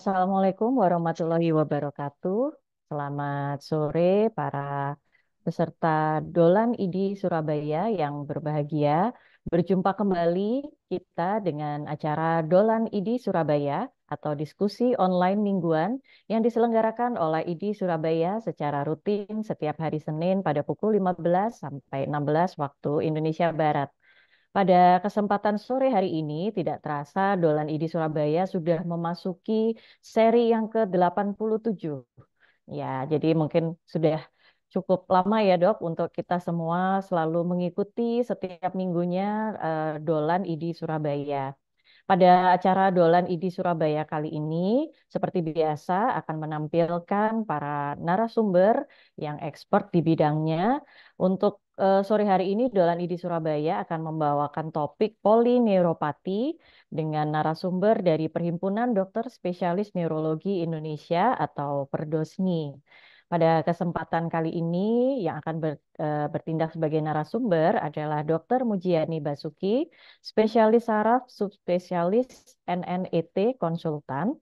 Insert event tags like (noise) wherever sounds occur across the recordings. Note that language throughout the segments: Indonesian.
Assalamualaikum warahmatullahi wabarakatuh. Selamat sore para peserta Dolan ID Surabaya yang berbahagia. Berjumpa kembali kita dengan acara Dolan ID Surabaya atau diskusi online mingguan yang diselenggarakan oleh ID Surabaya secara rutin setiap hari Senin pada pukul 15 sampai 16 waktu Indonesia Barat. Pada kesempatan sore hari ini, tidak terasa Dolan ID Surabaya sudah memasuki seri yang ke-87. Ya, jadi mungkin sudah cukup lama ya dok untuk kita semua selalu mengikuti setiap minggunya uh, Dolan ID Surabaya. Pada acara Dolan ID Surabaya kali ini, seperti biasa akan menampilkan para narasumber yang expert di bidangnya. Untuk uh, sore hari ini Dolan ID Surabaya akan membawakan topik polineuropati dengan narasumber dari Perhimpunan Dokter Spesialis Neurologi Indonesia atau Perdosni. Pada kesempatan kali ini yang akan ber, e, bertindak sebagai narasumber adalah Dr. Mujiani Basuki, spesialis saraf, subspesialis NNET konsultan,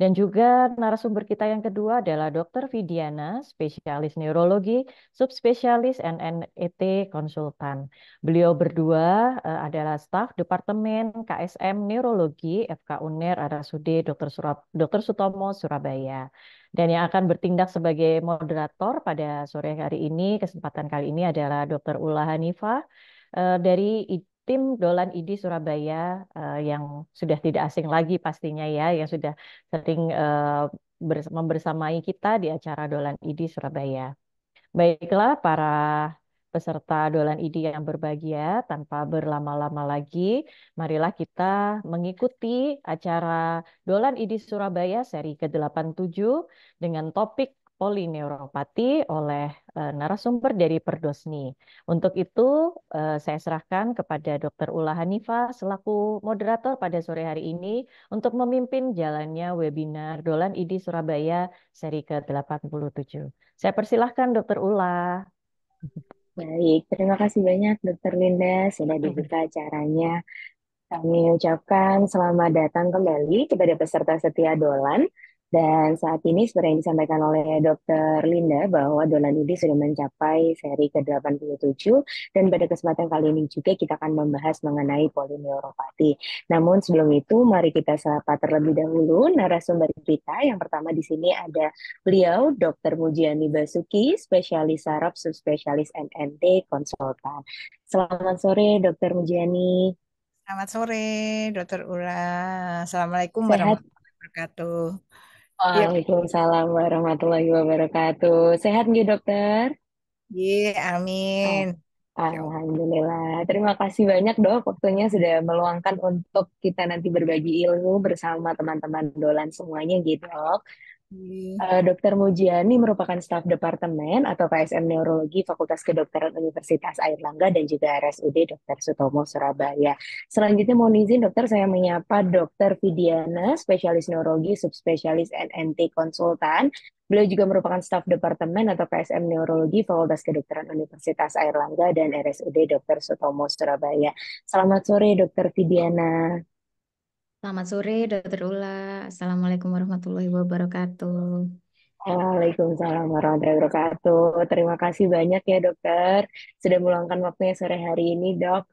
dan juga narasumber kita yang kedua adalah Dr. Vidiana, spesialis neurologi, subspesialis NNET konsultan. Beliau berdua eh, adalah staf Departemen KSM Neurologi FK UNER Arasude Dr. Surab Dr. Sutomo Surabaya. Dan yang akan bertindak sebagai moderator pada sore hari ini, kesempatan kali ini adalah Dr. Ula Hanifah eh, dari tim Dolan ID Surabaya uh, yang sudah tidak asing lagi pastinya ya, yang sudah sering uh, membersamai kita di acara Dolan ID Surabaya. Baiklah para peserta Dolan ID yang berbahagia, tanpa berlama-lama lagi, marilah kita mengikuti acara Dolan ID Surabaya seri ke-87 dengan topik polineuropati oleh eh, narasumber dari Perdosni. Untuk itu, eh, saya serahkan kepada Dr. Ula Hanifa selaku moderator pada sore hari ini untuk memimpin jalannya webinar Dolan ID Surabaya seri ke-87. Saya persilahkan Dr. Ula. Baik, terima kasih banyak Dr. Linda sudah dibuka acaranya. Kami ucapkan selamat datang kembali kepada peserta setia Dolan dan saat ini seperti yang disampaikan oleh Dr. Linda bahwa ini sudah mencapai seri ke-87 dan pada kesempatan kali ini juga kita akan membahas mengenai polineuropati. Namun sebelum itu mari kita sapa terlebih dahulu narasumber kita. Yang pertama di sini ada beliau Dr. Mujiani Basuki, spesialis saraf subspesialis NNT konsultan. Selamat sore Dr. Mujiani. Selamat sore Dr. Ura. Assalamualaikum warahmatullahi wabarakatuh. Waalaikumsalam warahmatullahi wabarakatuh. Sehat nggih dokter? Iya, amin. Ah, alhamdulillah. Terima kasih banyak dok waktunya sudah meluangkan untuk kita nanti berbagi ilmu bersama teman-teman dolan semuanya gitu dok. Uh, eh, Dr. Mujiani merupakan staf departemen atau KSM Neurologi Fakultas Kedokteran Universitas Airlangga dan juga RSUD Dr. Sutomo Surabaya. Selanjutnya mohon izin dokter saya menyapa Dr. Vidiana, spesialis neurologi, subspesialis NNT konsultan. Beliau juga merupakan staf departemen atau KSM Neurologi Fakultas Kedokteran Universitas Airlangga dan RSUD Dr. Sutomo Surabaya. Selamat sore Dr. Vidiana. Selamat sore, Dokter Ula. Assalamualaikum warahmatullahi wabarakatuh. Waalaikumsalam warahmatullahi wabarakatuh. Terima kasih banyak ya dokter sudah meluangkan waktunya sore hari ini dok.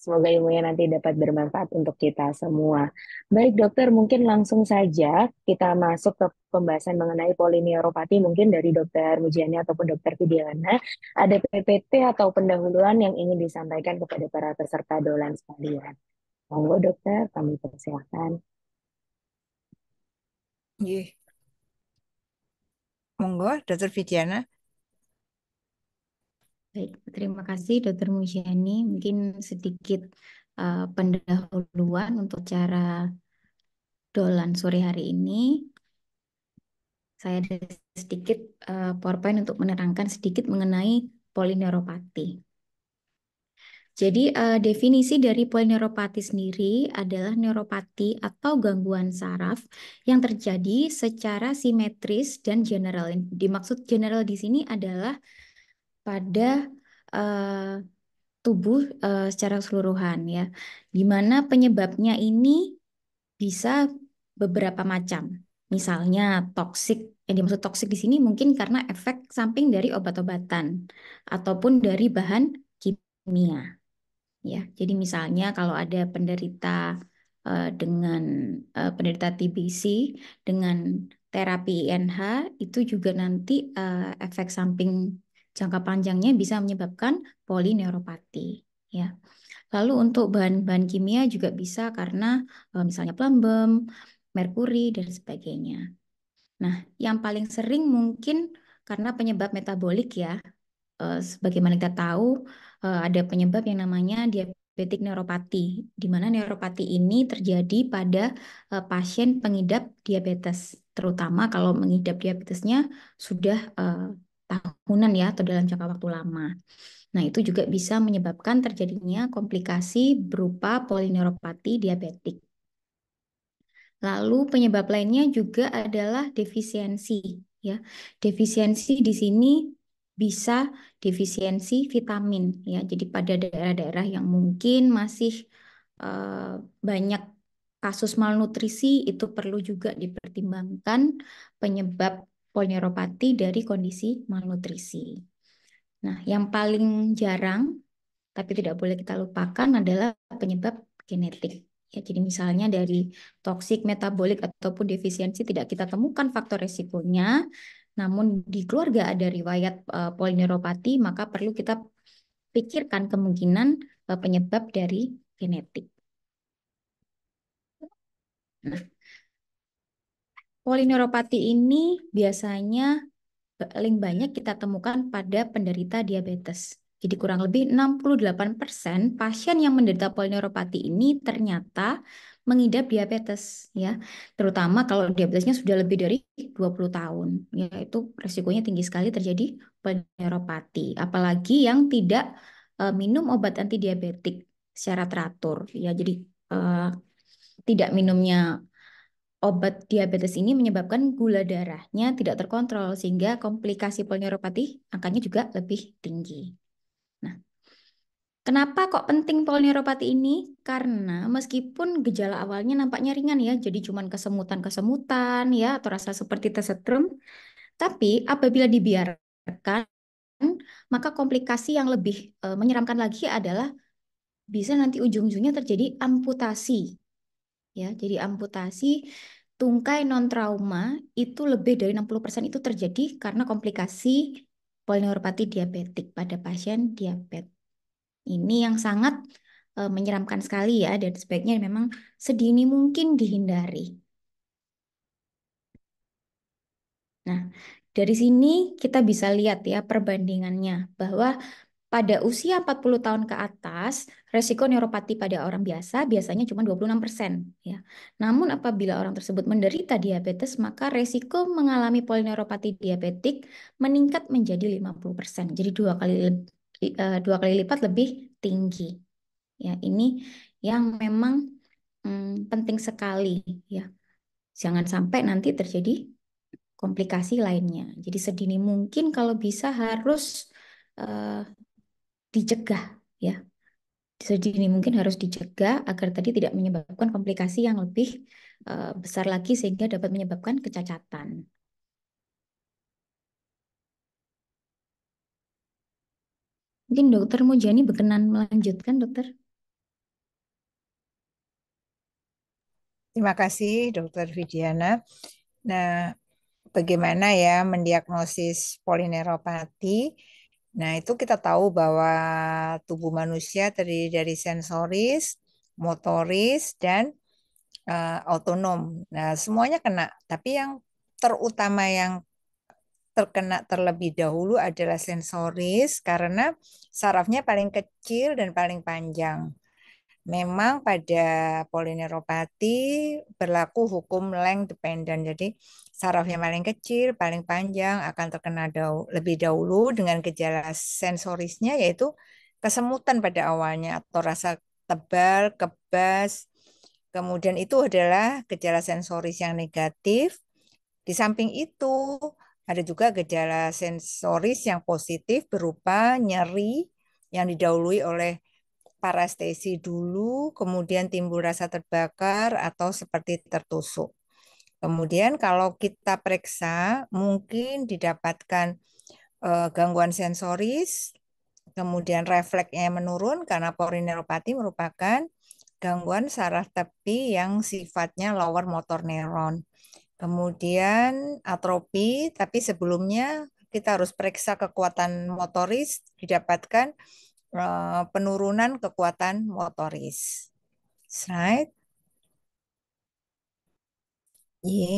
Semoga ilmunya nanti dapat bermanfaat untuk kita semua. Baik dokter, mungkin langsung saja kita masuk ke pembahasan mengenai polineuropati mungkin dari dokter Mujiani ataupun dokter Fidiana. Ada PPT atau pendahuluan yang ingin disampaikan kepada para peserta dolan sekalian. Monggo dokter, kami persilahkan. Yeah. Monggo, Dokter Vidiana. Baik, terima kasih Dokter Mujiani. Mungkin sedikit uh, pendahuluan untuk cara dolan sore hari ini. Saya ada sedikit uh, PowerPoint untuk menerangkan sedikit mengenai polineuropati. Jadi uh, definisi dari polineuropati sendiri adalah neuropati atau gangguan saraf yang terjadi secara simetris dan general. Dimaksud general di sini adalah pada uh, tubuh uh, secara keseluruhan ya. Di mana penyebabnya ini bisa beberapa macam. Misalnya toksik yang dimaksud toksik di sini mungkin karena efek samping dari obat-obatan ataupun dari bahan kimia. Ya, jadi misalnya kalau ada penderita eh, dengan uh, penderita TBC dengan terapi INH itu juga nanti uh, efek samping jangka panjangnya bisa menyebabkan polineuropati. Ya, lalu untuk bahan-bahan kimia juga bisa karena uh, misalnya plumbum, merkuri dan sebagainya. Nah, yang paling sering mungkin karena penyebab metabolik ya, uh, sebagaimana kita tahu uh, ada penyebab yang namanya diabetik neuropati, di mana neuropati ini terjadi pada uh, pasien pengidap diabetes, terutama kalau mengidap diabetesnya sudah uh, tahunan ya atau dalam jangka waktu lama. Nah, itu juga bisa menyebabkan terjadinya komplikasi berupa polineuropati diabetik. Lalu penyebab lainnya juga adalah defisiensi ya. Defisiensi di sini bisa defisiensi vitamin ya. Jadi pada daerah-daerah yang mungkin masih uh, banyak kasus malnutrisi itu perlu juga dipertimbangkan penyebab polineuropati dari kondisi malnutrisi. Nah, yang paling jarang tapi tidak boleh kita lupakan adalah penyebab genetik. Ya, jadi misalnya dari toksik, metabolik ataupun defisiensi tidak kita temukan faktor resikonya, namun di keluarga ada riwayat uh, polineuropati, maka perlu kita pikirkan kemungkinan uh, penyebab dari genetik. Nah, polineuropati ini biasanya eh, paling banyak kita temukan pada penderita diabetes. Jadi kurang lebih 68% pasien yang menderita polineuropati ini ternyata mengidap diabetes ya, terutama kalau diabetesnya sudah lebih dari 20 tahun, yaitu resikonya tinggi sekali terjadi neuropati apalagi yang tidak uh, minum obat anti diabetik secara teratur ya. Jadi uh, tidak minumnya obat diabetes ini menyebabkan gula darahnya tidak terkontrol sehingga komplikasi polineuropati angkanya juga lebih tinggi. Kenapa kok penting polineuropati ini? Karena meskipun gejala awalnya nampaknya ringan ya, jadi cuman kesemutan-kesemutan ya atau rasa seperti tersetrum, tapi apabila dibiarkan maka komplikasi yang lebih e, menyeramkan lagi adalah bisa nanti ujung-ujungnya terjadi amputasi. Ya, jadi amputasi tungkai non trauma itu lebih dari 60% itu terjadi karena komplikasi polineuropati diabetik pada pasien diabetes. Ini yang sangat uh, menyeramkan sekali ya dan sebaiknya memang sedini mungkin dihindari. Nah, dari sini kita bisa lihat ya perbandingannya bahwa pada usia 40 tahun ke atas, resiko neuropati pada orang biasa biasanya cuma 26%. Ya. Namun apabila orang tersebut menderita diabetes, maka resiko mengalami polineuropati diabetik meningkat menjadi 50%. Jadi dua kali Eh, dua kali lipat lebih tinggi. Ya, ini yang memang hmm, penting sekali ya. Jangan sampai nanti terjadi komplikasi lainnya. Jadi sedini mungkin kalau bisa harus uh, dicegah ya. Sedini mungkin harus dicegah agar tadi tidak menyebabkan komplikasi yang lebih uh, besar lagi sehingga dapat menyebabkan kecacatan. Mungkin dokter Mujani berkenan melanjutkan, dokter. Terima kasih, dokter Vidiana. Nah, bagaimana ya mendiagnosis polineuropati? Nah, itu kita tahu bahwa tubuh manusia terdiri dari sensoris, motoris, dan uh, Nah, semuanya kena. Tapi yang terutama yang terkena terlebih dahulu adalah sensoris karena sarafnya paling kecil dan paling panjang. Memang pada polineuropati berlaku hukum length dependent. Jadi saraf yang paling kecil, paling panjang akan terkena dahulu, lebih dahulu dengan gejala sensorisnya yaitu kesemutan pada awalnya atau rasa tebal, kebas. Kemudian itu adalah gejala sensoris yang negatif. Di samping itu, ada juga gejala sensoris yang positif berupa nyeri yang didahului oleh parastesi dulu, kemudian timbul rasa terbakar atau seperti tertusuk. Kemudian kalau kita periksa mungkin didapatkan eh, gangguan sensoris, kemudian refleksnya menurun karena polineuropati merupakan gangguan saraf tepi yang sifatnya lower motor neuron. Kemudian atropi, tapi sebelumnya kita harus periksa kekuatan motoris didapatkan eh, penurunan kekuatan motoris. Slide. Yeah.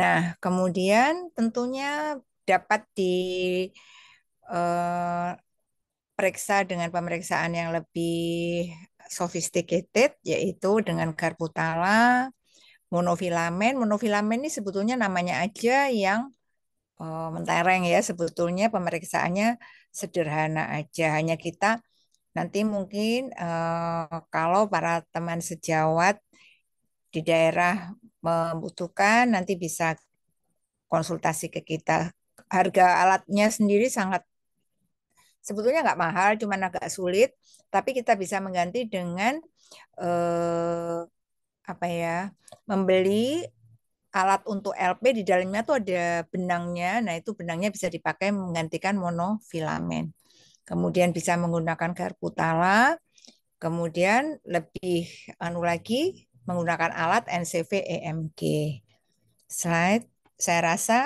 Nah, kemudian tentunya dapat diperiksa eh, dengan pemeriksaan yang lebih sophisticated yaitu dengan garputala monofilamen. Monofilamen ini sebetulnya namanya aja yang uh, mentereng ya sebetulnya pemeriksaannya sederhana aja hanya kita nanti mungkin uh, kalau para teman sejawat di daerah membutuhkan nanti bisa konsultasi ke kita harga alatnya sendiri sangat sebetulnya nggak mahal cuman agak sulit tapi kita bisa mengganti dengan eh, apa ya membeli alat untuk LP di dalamnya tuh ada benangnya. Nah, itu benangnya bisa dipakai menggantikan monofilamen. Kemudian bisa menggunakan garpu tala. Kemudian lebih anu lagi menggunakan alat NCV EMG. Slide saya rasa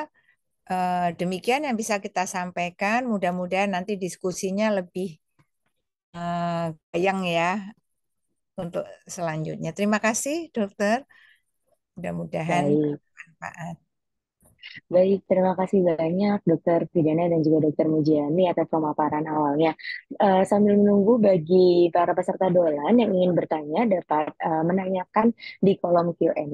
eh, demikian yang bisa kita sampaikan. Mudah-mudahan nanti diskusinya lebih Uh, eh, yang ya untuk selanjutnya. Terima kasih dokter. Mudah-mudahan bermanfaat. Baik, terima kasih banyak Dokter Pidana dan juga Dokter Mujiani atas pemaparan awalnya. Uh, sambil menunggu bagi para peserta dolan yang ingin bertanya dapat uh, menanyakan di kolom Q&A.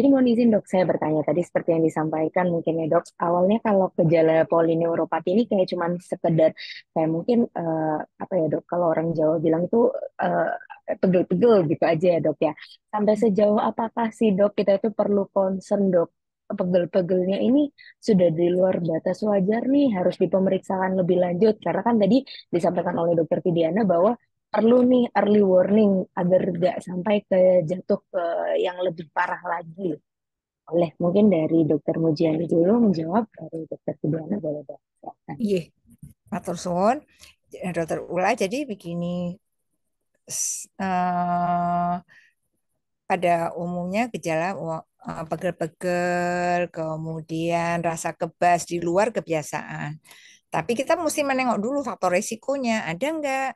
Jadi mohon izin dok, saya bertanya tadi seperti yang disampaikan mungkin ya dok, awalnya kalau gejala polineuropati ini kayak cuman sekedar kayak mungkin uh, apa ya dok, kalau orang Jawa bilang itu uh, pegel-pegel gitu aja ya dok ya. Sampai sejauh apakah sih dok kita itu perlu concern dok pegel-pegelnya ini sudah di luar batas wajar nih harus dipemeriksaan lebih lanjut karena kan tadi disampaikan oleh dokter Fidiana bahwa perlu nih early warning agar nggak sampai ke jatuh ke yang lebih parah lagi. Oleh mungkin dari dokter Mujiani dulu menjawab dari dokter Fidiana boleh dok. Iya, Matur suwun. Dokter Ula, jadi begini, Eh, pada umumnya gejala eh, pegel-pegel, kemudian rasa kebas di luar kebiasaan. Tapi kita mesti menengok dulu faktor resikonya, ada enggak?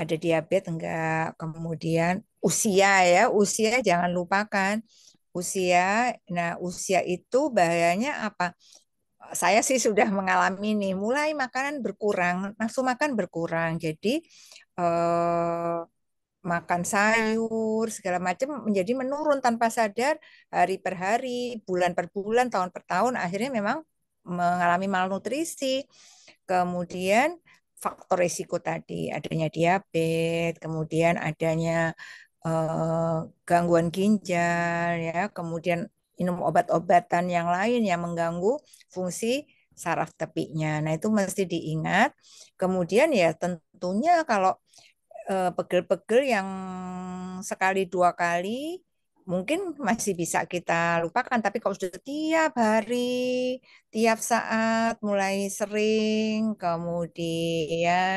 Ada diabetes enggak? Kemudian usia ya, usia jangan lupakan. Usia, nah usia itu bahayanya apa? Saya sih sudah mengalami nih, mulai makanan berkurang, nafsu makan berkurang. Jadi eh, makan sayur segala macam menjadi menurun tanpa sadar hari per hari, bulan per bulan, tahun per tahun akhirnya memang mengalami malnutrisi. Kemudian faktor risiko tadi adanya diabetes, kemudian adanya eh, gangguan ginjal ya, kemudian minum obat-obatan yang lain yang mengganggu fungsi saraf tepinya. Nah, itu mesti diingat. Kemudian ya tentunya kalau eh, pegel-pegel yang sekali dua kali mungkin masih bisa kita lupakan tapi kalau sudah tiap hari tiap saat mulai sering kemudian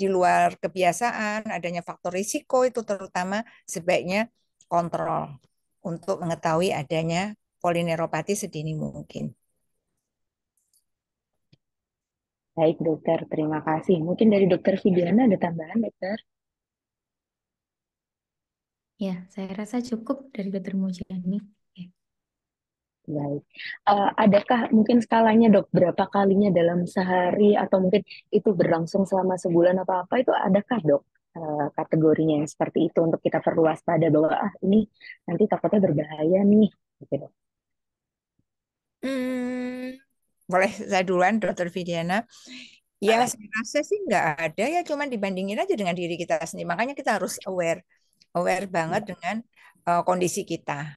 di luar kebiasaan adanya faktor risiko itu terutama sebaiknya kontrol untuk mengetahui adanya polineuropati sedini mungkin. Baik, dokter. Terima kasih. Mungkin dari dokter Fidiana ada tambahan, dokter? Ya, saya rasa cukup dari dokter Mujani. Ya. Baik. Uh, adakah mungkin skalanya dok berapa kalinya dalam sehari atau mungkin itu berlangsung selama sebulan atau apa itu adakah dok eh, kategorinya yang seperti itu untuk kita perluas pada bahwa ah ini nanti takutnya berbahaya nih gitu, Hmm, boleh saya duluan Dokter Vidiana. Ya, uh. saya rasa sih nggak ada ya, cuman dibandingin aja dengan diri kita sendiri. Makanya kita harus aware, aware banget iya. dengan uh, kondisi kita.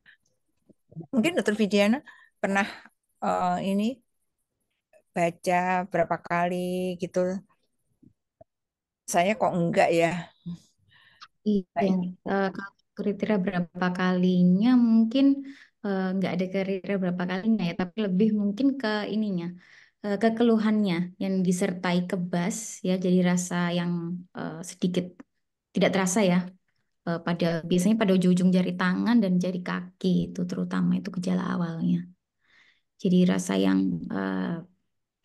Mungkin Dokter Vidiana pernah uh, ini baca berapa kali gitu. Saya kok enggak ya. Iya, uh, kriteria berapa kalinya mungkin Eh, nggak ada karirnya berapa kalinya ya, tapi lebih mungkin ke ininya, uh, eh, ke keluhannya yang disertai kebas ya, jadi rasa yang uh, sedikit tidak terasa ya uh, pada biasanya pada ujung-ujung jari tangan dan jari kaki itu terutama itu gejala awalnya. Jadi rasa yang uh,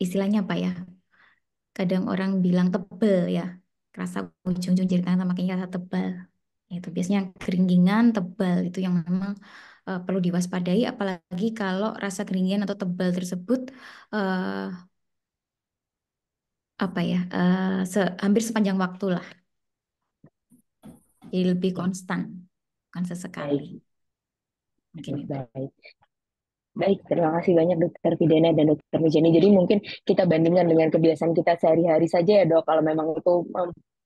istilahnya apa ya? Kadang orang bilang tebel ya, rasa ujung-ujung jari tangan sama kaki rasa tebal. Itu biasanya keringgingan tebal itu yang memang uh, perlu diwaspadai apalagi kalau rasa keringian atau tebal tersebut uh, apa ya uh, se hampir sepanjang waktu lah lebih konstan kan sesekali mungkin baik Baik, terima kasih banyak Dokter Fidena dan Dokter Mijani Jadi mungkin kita bandingkan dengan kebiasaan kita sehari-hari saja ya dok, kalau memang itu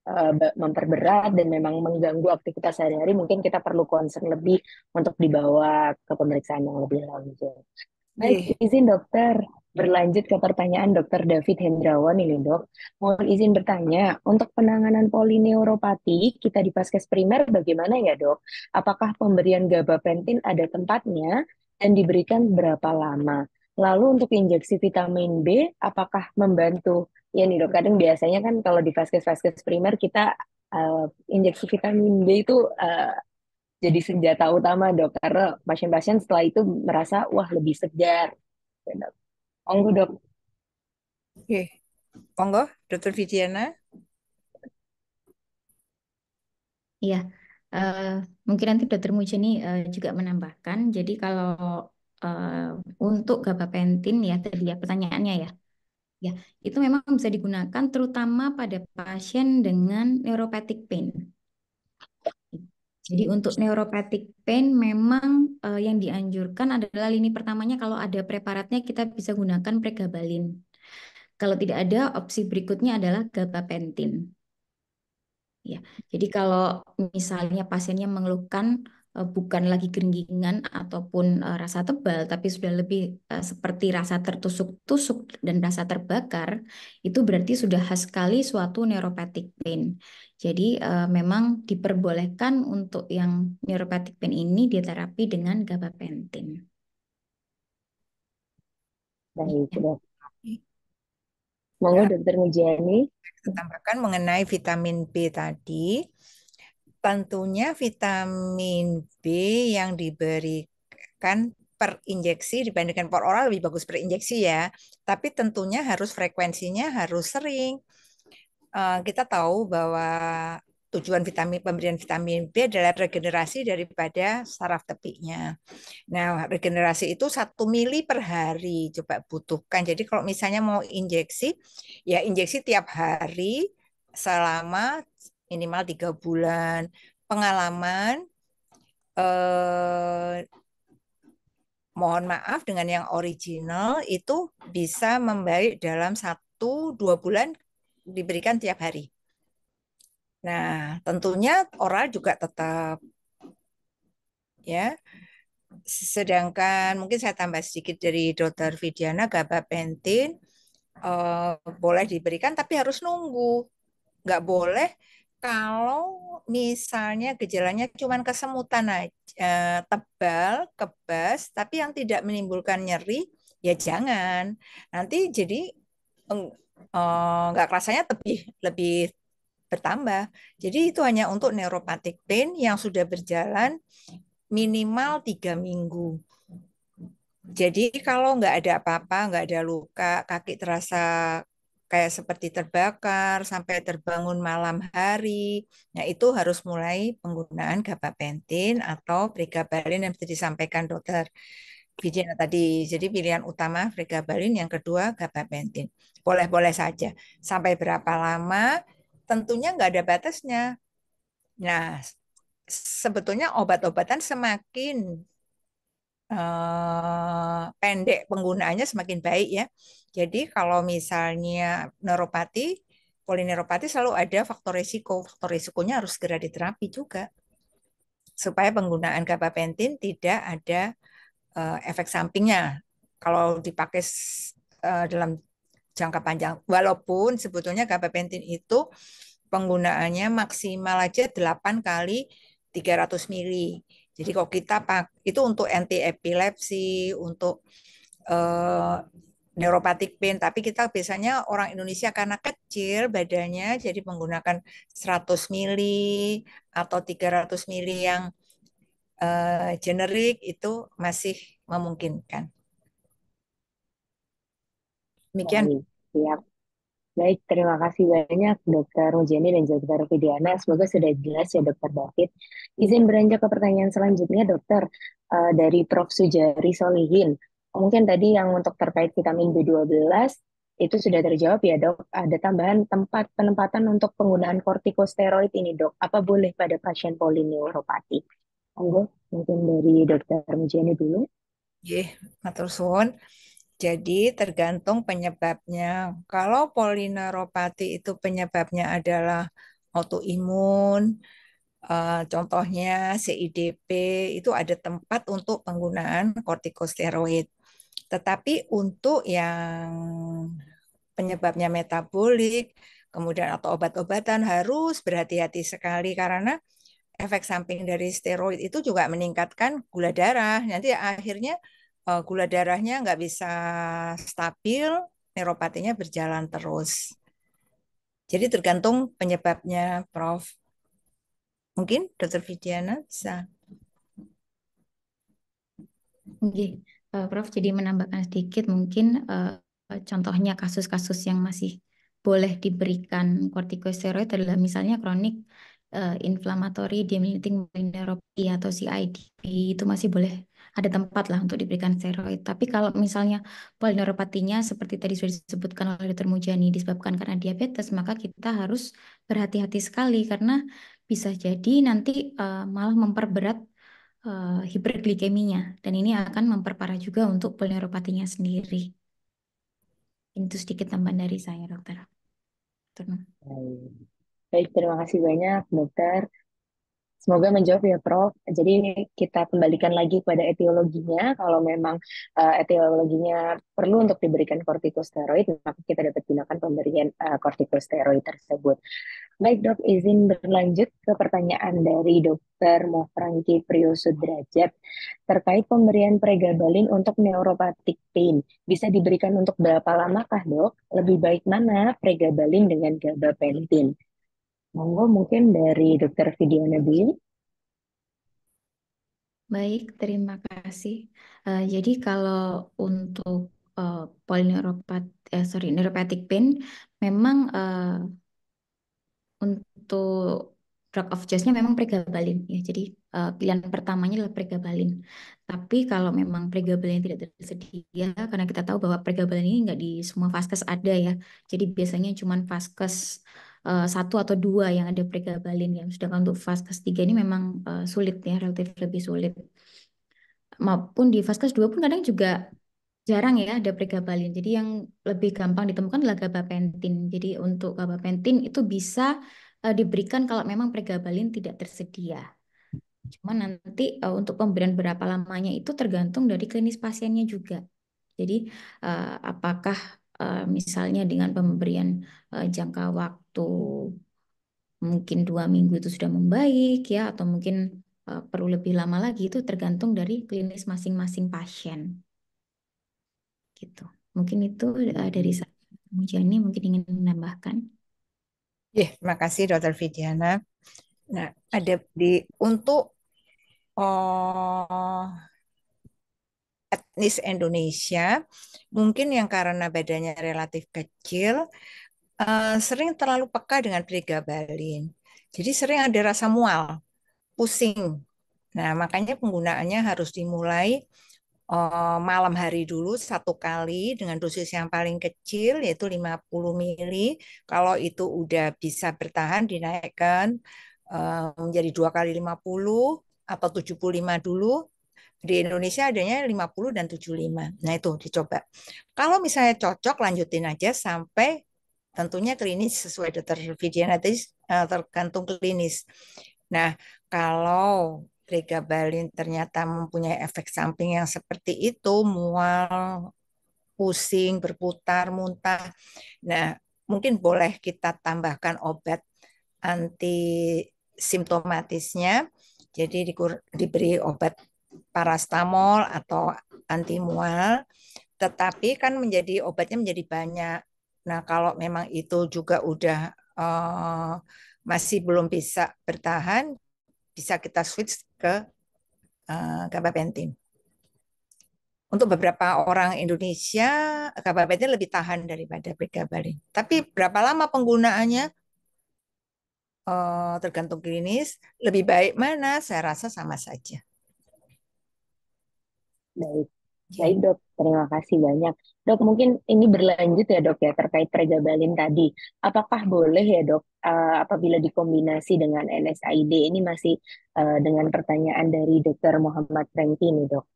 Eh, memperberat dan memang mengganggu aktivitas sehari-hari, mungkin kita perlu concern lebih untuk dibawa ke pemeriksaan yang lebih lanjut. Baik, iya. izin dokter berlanjut ke pertanyaan dokter David Hendrawan ini dok. Mohon izin bertanya, untuk penanganan polineuropati kita di paskes primer bagaimana ya dok? Apakah pemberian gabapentin ada tempatnya dan diberikan berapa lama? Lalu untuk injeksi vitamin B, apakah membantu ya nih dok kadang biasanya kan kalau di vaskes-vaskes primer kita uh, injeksi vitamin D itu uh, jadi senjata utama dok karena pasien-pasien setelah itu merasa wah lebih segar gitu, dok. Onggo dok. Oke. Onggo, Dokter Vidiana. Iya, uh, mungkin nanti Dokter Mujeni uh, juga menambahkan. Jadi kalau uh, untuk gabapentin ya tadi ya pertanyaannya ya. Ya, itu memang bisa digunakan terutama pada pasien dengan neuropathic pain. Jadi untuk neuropathic pain memang uh, yang dianjurkan adalah lini pertamanya kalau ada preparatnya kita bisa gunakan pregabalin. Kalau tidak ada, opsi berikutnya adalah gabapentin. Ya, jadi kalau misalnya pasiennya mengeluhkan Eh, bukan lagi genggingan ataupun eh, rasa tebal, tapi sudah lebih eh, seperti rasa tertusuk-tusuk dan rasa terbakar, itu berarti sudah khas sekali suatu neuropathic pain. Jadi memang diperbolehkan untuk yang neuropathic pain ini diterapi dengan gabapentin. Baik, ya. Mau Monggo ya. dokter Mujani. Tambahkan mengenai vitamin B tadi, tentunya vitamin B yang diberikan per injeksi dibandingkan per oral lebih bagus per injeksi ya. Tapi tentunya harus frekuensinya harus sering. Eh, kita tahu bahwa tujuan vitamin pemberian vitamin B adalah regenerasi daripada saraf tepinya. Nah, regenerasi itu satu mili per hari coba butuhkan. Jadi kalau misalnya mau injeksi, ya injeksi tiap hari selama minimal tiga bulan pengalaman eh, mohon maaf dengan yang original itu bisa membaik dalam satu dua bulan diberikan tiap hari. Nah tentunya oral juga tetap ya sedangkan mungkin saya tambah sedikit dari dokter Vidiana gabapentin eh, boleh diberikan tapi harus nunggu nggak boleh kalau misalnya gejalanya cuma kesemutan aja, tebal, kebas, tapi yang tidak menimbulkan nyeri, ya jangan. Nanti jadi eh, nggak rasanya lebih lebih bertambah. Jadi itu hanya untuk neuropathic pain yang sudah berjalan minimal tiga minggu. Jadi kalau nggak ada apa-apa, nggak ada luka, kaki terasa kayak seperti terbakar sampai terbangun malam hari. Nah, itu harus mulai penggunaan gabapentin atau pregabalin yang sudah disampaikan dokter Bijena tadi. Jadi pilihan utama pregabalin, yang kedua gabapentin. Boleh-boleh saja. Sampai berapa lama? Tentunya nggak ada batasnya. Nah, sebetulnya obat-obatan semakin uh, pendek penggunaannya semakin baik ya. Jadi kalau misalnya neuropati, polineuropati selalu ada faktor risiko. Faktor risikonya harus segera diterapi juga. Supaya penggunaan gabapentin tidak ada uh, efek sampingnya. Kalau dipakai uh, dalam jangka panjang. Walaupun sebetulnya gabapentin itu penggunaannya maksimal aja 8 kali 300 mili. Jadi kalau kita pak itu untuk anti epilepsi, untuk uh, neuropathic pain, tapi kita biasanya orang Indonesia karena kecil badannya jadi menggunakan 100 mili atau 300 mili yang uh, generik itu masih memungkinkan. Demikian. Siap. Baik, terima kasih banyak Dokter Mujani dan juga Dokter Fidiana. Semoga sudah jelas ya Dokter David. Izin beranjak ke pertanyaan selanjutnya Dokter uh, dari Prof. Sujari Solihin mungkin tadi yang untuk terkait vitamin B12 itu sudah terjawab ya dok. Ada tambahan tempat penempatan untuk penggunaan kortikosteroid ini dok. Apa boleh pada pasien polineuropati? Anggo, mungkin dari dokter Mujani dulu. ya matur suwun. Jadi tergantung penyebabnya. Kalau polineuropati itu penyebabnya adalah autoimun, Uh, contohnya CIDP itu ada tempat untuk penggunaan kortikosteroid. Tetapi untuk yang penyebabnya metabolik, kemudian atau obat-obatan harus berhati-hati sekali karena efek samping dari steroid itu juga meningkatkan gula darah. Nanti akhirnya eh, gula darahnya nggak bisa stabil, neuropatinya berjalan terus. Jadi tergantung penyebabnya, Prof. Mungkin Dr. Vidiana bisa. Oke. Okay uh, Prof. Jadi menambahkan sedikit mungkin uh, contohnya kasus-kasus yang masih boleh diberikan kortikosteroid adalah misalnya kronik uh, inflammatory demyelinating polyneuropathy atau CIDP itu masih boleh ada tempat lah untuk diberikan steroid. Tapi kalau misalnya polineuropatinya seperti tadi sudah disebutkan oleh Dr. Mujani disebabkan karena diabetes, maka kita harus berhati-hati sekali karena bisa jadi nanti uh, malah memperberat uh, hiperglikeminya dan ini akan memperparah juga untuk polineuropatinya sendiri. Itu sedikit tambahan dari saya, dokter. Baik, terima kasih banyak, dokter. Semoga menjawab ya Prof. Jadi kita kembalikan lagi pada etiologinya. Kalau memang uh, etiologinya perlu untuk diberikan kortikosteroid, maka kita dapat gunakan pemberian uh, kortikosteroid tersebut. Baik dok, izin berlanjut ke pertanyaan dari dokter Mofranki Sudrajat terkait pemberian pregabalin untuk neuropathic pain. Bisa diberikan untuk berapa lamakah dok? Lebih baik mana pregabalin dengan gabapentin? Monggo mungkin dari Dokter Fidiana Bill Baik, terima kasih. Uh, jadi kalau untuk uh, polineuropat, eh, sorry, neuropathic pain, memang uh, untuk drug of choice-nya memang pregabalin ya. Jadi uh, pilihan pertamanya adalah pregabalin. Tapi kalau memang pregabalin tidak tersedia karena kita tahu bahwa pregabalin ini nggak di semua vaskes ada ya. Jadi biasanya cuma vaskes Eh, satu atau dua yang ada pregabalin ya. Sedangkan untuk vaskes 3 ini memang uh, sulit ya, relatif lebih sulit. Maupun di vaskes 2 pun kadang juga jarang ya ada pregabalin. Jadi yang lebih gampang ditemukan adalah gabapentin. Jadi untuk gabapentin itu bisa uh, diberikan kalau memang pregabalin tidak tersedia. Cuma nanti uh, untuk pemberian berapa lamanya itu tergantung dari klinis pasiennya juga. Jadi uh, apakah uh, misalnya dengan pemberian uh, jangka waktu waktu mungkin dua minggu itu sudah membaik ya atau mungkin uh, perlu lebih lama lagi itu tergantung dari klinis masing-masing pasien gitu mungkin itu uh, dari saya Mujani mungkin ingin menambahkan ya yeah, kasih Dokter Vidiana nah ada di untuk oh, etnis Indonesia mungkin yang karena badannya relatif kecil Eh, sering terlalu peka dengan pregabalin. Jadi sering ada rasa mual, pusing. Nah, makanya penggunaannya harus dimulai uh, malam hari dulu satu kali dengan dosis yang paling kecil yaitu 50 ml. Kalau itu udah bisa bertahan dinaikkan uh, menjadi dua kali 50 atau 75 dulu di Indonesia adanya 50 dan 75. Nah, itu dicoba. Kalau misalnya cocok lanjutin aja sampai tentunya klinis sesuai dokter Vidiana tadi eh, tergantung klinis. Nah, kalau pregabalin ternyata mempunyai efek samping yang seperti itu, mual, pusing, berputar, muntah. Nah, mungkin boleh kita tambahkan obat anti simptomatisnya. Jadi diberi obat parastamol atau anti mual, tetapi kan menjadi obatnya menjadi banyak Nah, kalau memang itu juga udah uh, masih belum bisa bertahan, bisa kita switch ke uh, eh, gabapentin. Untuk beberapa orang Indonesia, gabapentin lebih tahan daripada pregabalin. Tapi berapa lama penggunaannya? Uh, tergantung klinis. Lebih baik mana? Saya rasa sama saja. Baik, ya. baik dok. Terima kasih banyak. Dok, mungkin ini berlanjut ya dok ya terkait pregabalin tadi. Apakah boleh ya dok uh, apabila dikombinasi dengan NSAID ini masih uh, dengan pertanyaan dari dokter Muhammad Franky nih dok.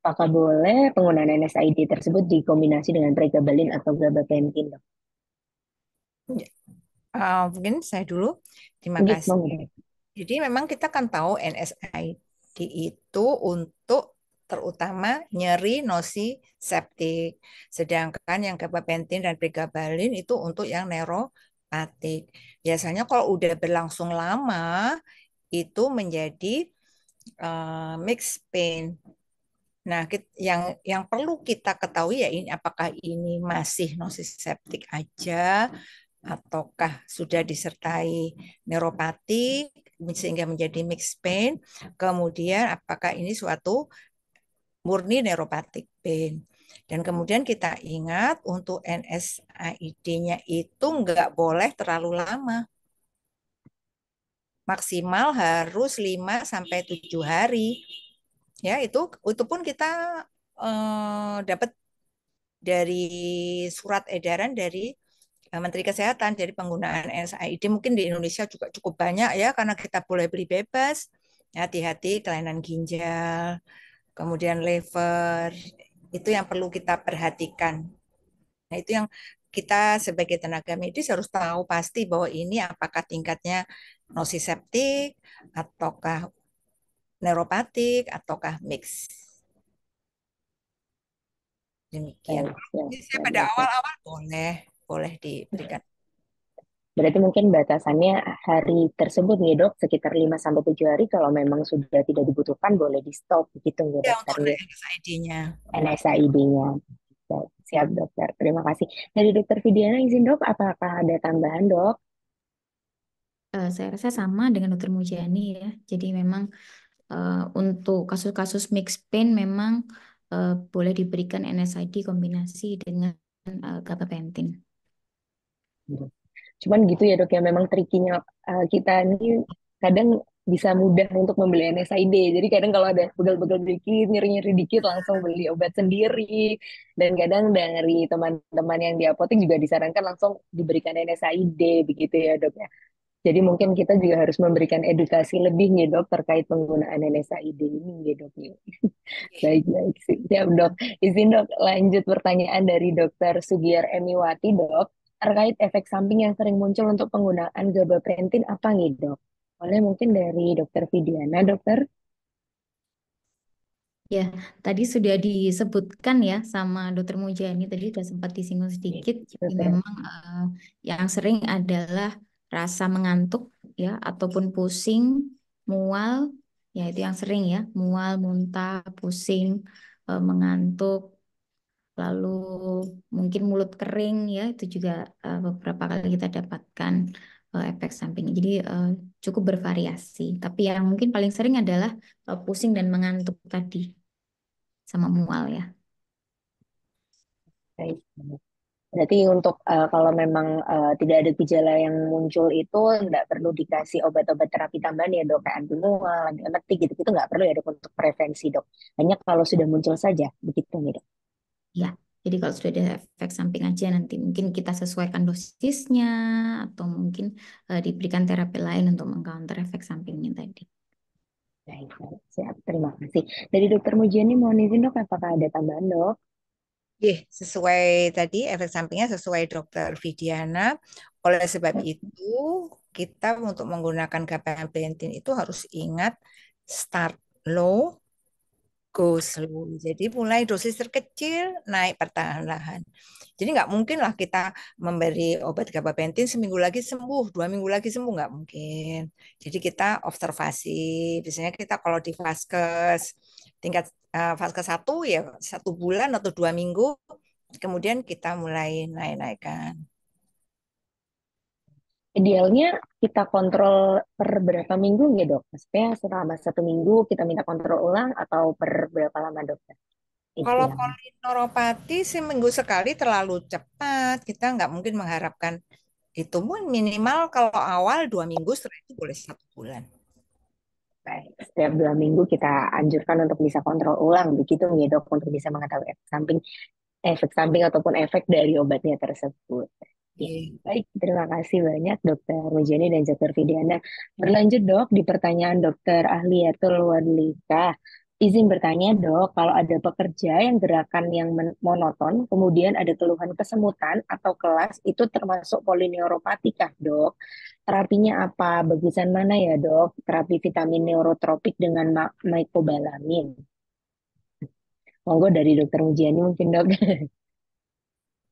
Apakah boleh penggunaan NSAID tersebut dikombinasi dengan pregabalin atau gabapentin dok? Uh, mungkin saya dulu. Terima iya, kasih. Jadi memang kita kan tahu NSAID itu untuk terutama nyeri nosi septik. Sedangkan yang gabapentin dan pregabalin itu untuk yang neuropatik. Biasanya kalau udah berlangsung lama itu menjadi uh, mixed pain. Nah, yang yang perlu kita ketahui ya ini apakah ini masih septik aja ataukah sudah disertai neuropatik sehingga menjadi mixed pain. Kemudian apakah ini suatu murni neuropathic pain. Dan kemudian kita ingat untuk NSAID-nya itu nggak boleh terlalu lama. Maksimal harus 5 sampai 7 hari. Ya, itu itu pun kita eh, dapat dari surat edaran dari eh, Menteri Kesehatan. dari penggunaan NSAID mungkin di Indonesia juga cukup banyak ya karena kita boleh beli bebas. Hati-hati kelainan ginjal, kemudian lever itu yang perlu kita perhatikan. Nah, itu yang kita sebagai tenaga medis harus tahu pasti bahwa ini apakah tingkatnya nosiseptik ataukah neuropatik ataukah mix. Demikian. Ya, Saya ya, pada ya. awal-awal boleh boleh diberikan Berarti mungkin batasannya hari tersebut nih dok sekitar 5 sampai tujuh hari kalau memang sudah tidak dibutuhkan boleh di stop gitu nggih ya, dokter. Ya NSAID-nya. NSAID-nya. Siap dokter. Terima kasih. Dari dokter Vidiana izin dok apakah ada tambahan dok? Uh, saya rasa sama dengan dokter Mujani ya. Jadi memang uh, untuk kasus-kasus mixed pain memang uh, boleh diberikan NSAID kombinasi dengan uh, gabapentin. Hmm. Cuman gitu ya dok ya memang triknya uh, eh, kita ini kadang bisa mudah untuk membeli NSAID. Jadi kadang kalau ada begal-begal dikit, nyeri-nyeri dikit langsung beli obat sendiri. Dan kadang dari teman-teman yang di apotek juga disarankan langsung diberikan NSAID begitu ya dok ya. Jadi mungkin kita juga harus memberikan edukasi lebih nih dok terkait penggunaan NSAID ini ya dok. Ya. (laughs) baik baik siap dok. Izin dok lanjut pertanyaan dari dokter Sugiar Emiwati dok terkait efek samping yang sering muncul untuk penggunaan gabapentin apa nih dok? Oleh mungkin dari dokter Vidiana, dokter? Ya, tadi sudah disebutkan ya sama Dokter Mujani tadi sudah sempat disinggung sedikit. Iya, Jadi memang uh, yang sering adalah rasa mengantuk ya ataupun pusing, mual, ya itu yang sering ya, mual, muntah, pusing, eh, mengantuk, lalu mungkin mulut kering ya itu juga eh, beberapa kali kita dapatkan eh, efek samping. Jadi eh, cukup bervariasi. Tapi yang mungkin paling sering adalah pusing dan mengantuk tadi sama mual ya. Baik. Berarti untuk uh, kalau memang uh, tidak ada gejala yang muncul itu tidak perlu dikasih obat-obat terapi tambahan ya dok, kayak mual, anti gitu-gitu nggak perlu ya dok untuk prevensi dok. Hanya kalau sudah muncul saja, begitu nih dok. Ya, jadi kalau sudah ada efek samping aja nanti mungkin kita sesuaikan dosisnya atau mungkin uh, diberikan terapi lain untuk mengcounter efek sampingnya tadi. Baik, siap. Terima kasih. Jadi Dokter Mujiani mohon izin dok, apakah ada tambahan dok? Iya, yeah, sesuai tadi efek sampingnya sesuai Dokter Vidiana. Oleh sebab itu kita untuk menggunakan gabapentin itu harus ingat start low go slow. Jadi mulai dosis terkecil naik pertahanan lahan Jadi nggak mungkin lah kita memberi obat gabapentin seminggu lagi sembuh, dua minggu lagi sembuh nggak mungkin. Jadi kita observasi. Biasanya kita kalau di vaskes tingkat eh, vaskes satu ya satu bulan atau dua minggu, kemudian kita mulai naik-naikkan idealnya kita kontrol per berapa minggu nggak dok? Maksudnya selama satu minggu kita minta kontrol ulang atau per berapa lama dokter? Kalau sih minggu sekali terlalu cepat, kita nggak mungkin mengharapkan itu pun minimal kalau awal dua minggu setelah itu boleh satu bulan. Baik, setiap dua minggu kita anjurkan untuk bisa kontrol ulang begitu nih dok untuk bisa mengetahui efek samping efek samping ataupun efek dari obatnya tersebut. Ya, baik, terima kasih banyak Dokter Mujani dan Dokter Fidiana. Iya. Berlanjut dok di pertanyaan Dokter Ahli Ahliatul Wadlika. Izin bertanya dok, kalau ada pekerja yang gerakan yang monoton, kemudian ada keluhan kesemutan atau kelas, itu termasuk polineuropati kah dok? Terapinya apa? Bagusan mana ya dok? Terapi vitamin neurotropik dengan mycobalamin. Monggo dari Dokter Mujani mungkin dok. (laughs)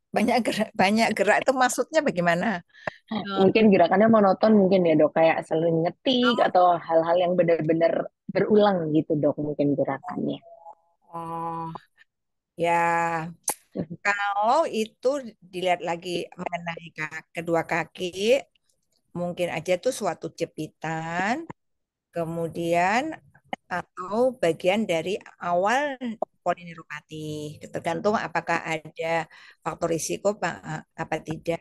banyak gerak banyak gerak itu maksudnya bagaimana mungkin gerakannya monoton mungkin ya dok kayak selalu ngetik oh. atau hal-hal yang benar-benar berulang gitu dok mungkin gerakannya oh ya (laughs) kalau itu dilihat lagi mengenai kedua kaki mungkin aja tuh suatu jepitan kemudian atau bagian dari awal polineropati. Tergantung apakah ada faktor risiko eh, apa tidak.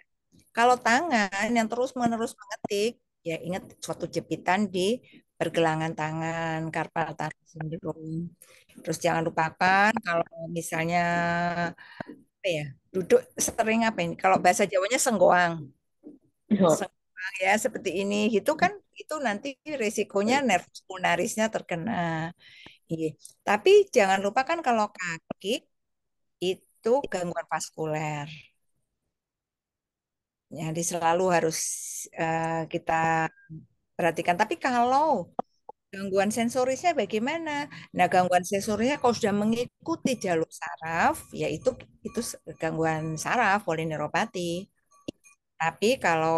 Kalau tangan yang terus-menerus mengetik, ya ingat suatu jepitan di pergelangan tangan, carpal tunnel syndrome. Terus jangan lupakan kalau misalnya apa ya, duduk sering apa ini? Kalau bahasa Jawanya senggoang. Senggoang ya seperti ini. Itu kan itu nanti risikonya nervus ulnarisnya terkena. Iya. Tapi jangan lupa kan kalau kaki itu gangguan vaskuler. Jadi selalu harus uh, kita perhatikan. Tapi kalau gangguan sensorisnya bagaimana? Nah, gangguan sensorisnya kalau sudah mengikuti jalur saraf, yaitu itu gangguan saraf polineuropati. Tapi kalau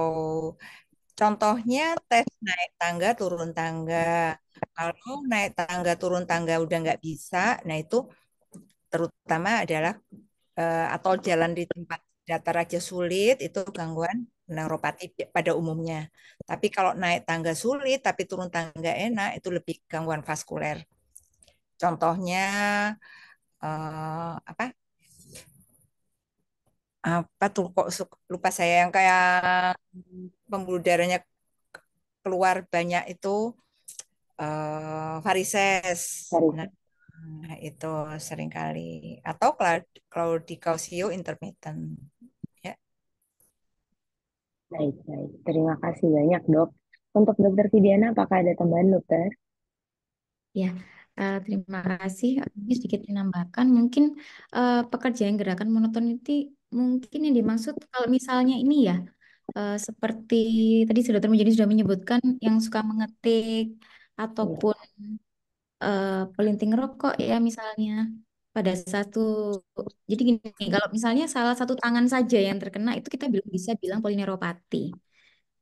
contohnya tes naik tangga, turun tangga, kalau naik tangga turun tangga udah nggak bisa, nah itu terutama adalah eh, atau jalan di tempat datar aja sulit itu gangguan neuropati pada umumnya. Tapi kalau naik tangga sulit tapi turun tangga enak itu lebih gangguan vaskuler. Contohnya uh, apa? Apa tuh kok lupa saya yang kayak pembuluh darahnya keluar banyak itu uh, varises. varises. Nah, itu seringkali atau claudicausio intermittent. Ya. Baik, baik. Terima kasih banyak, Dok. Untuk Dokter Fidiana, apakah ada tambahan, Dokter? Ya, Uh, terima kasih. Ini sedikit menambahkan, mungkin uh, yang gerakan monoton itu mungkin yang dimaksud kalau misalnya ini ya, uh, seperti tadi sudah menjadi sudah menyebutkan yang suka mengetik, Iya. ataupun uh, pelinting rokok ya misalnya pada satu jadi gini kalau misalnya salah satu tangan saja yang terkena itu kita belum bisa bilang polineuropati.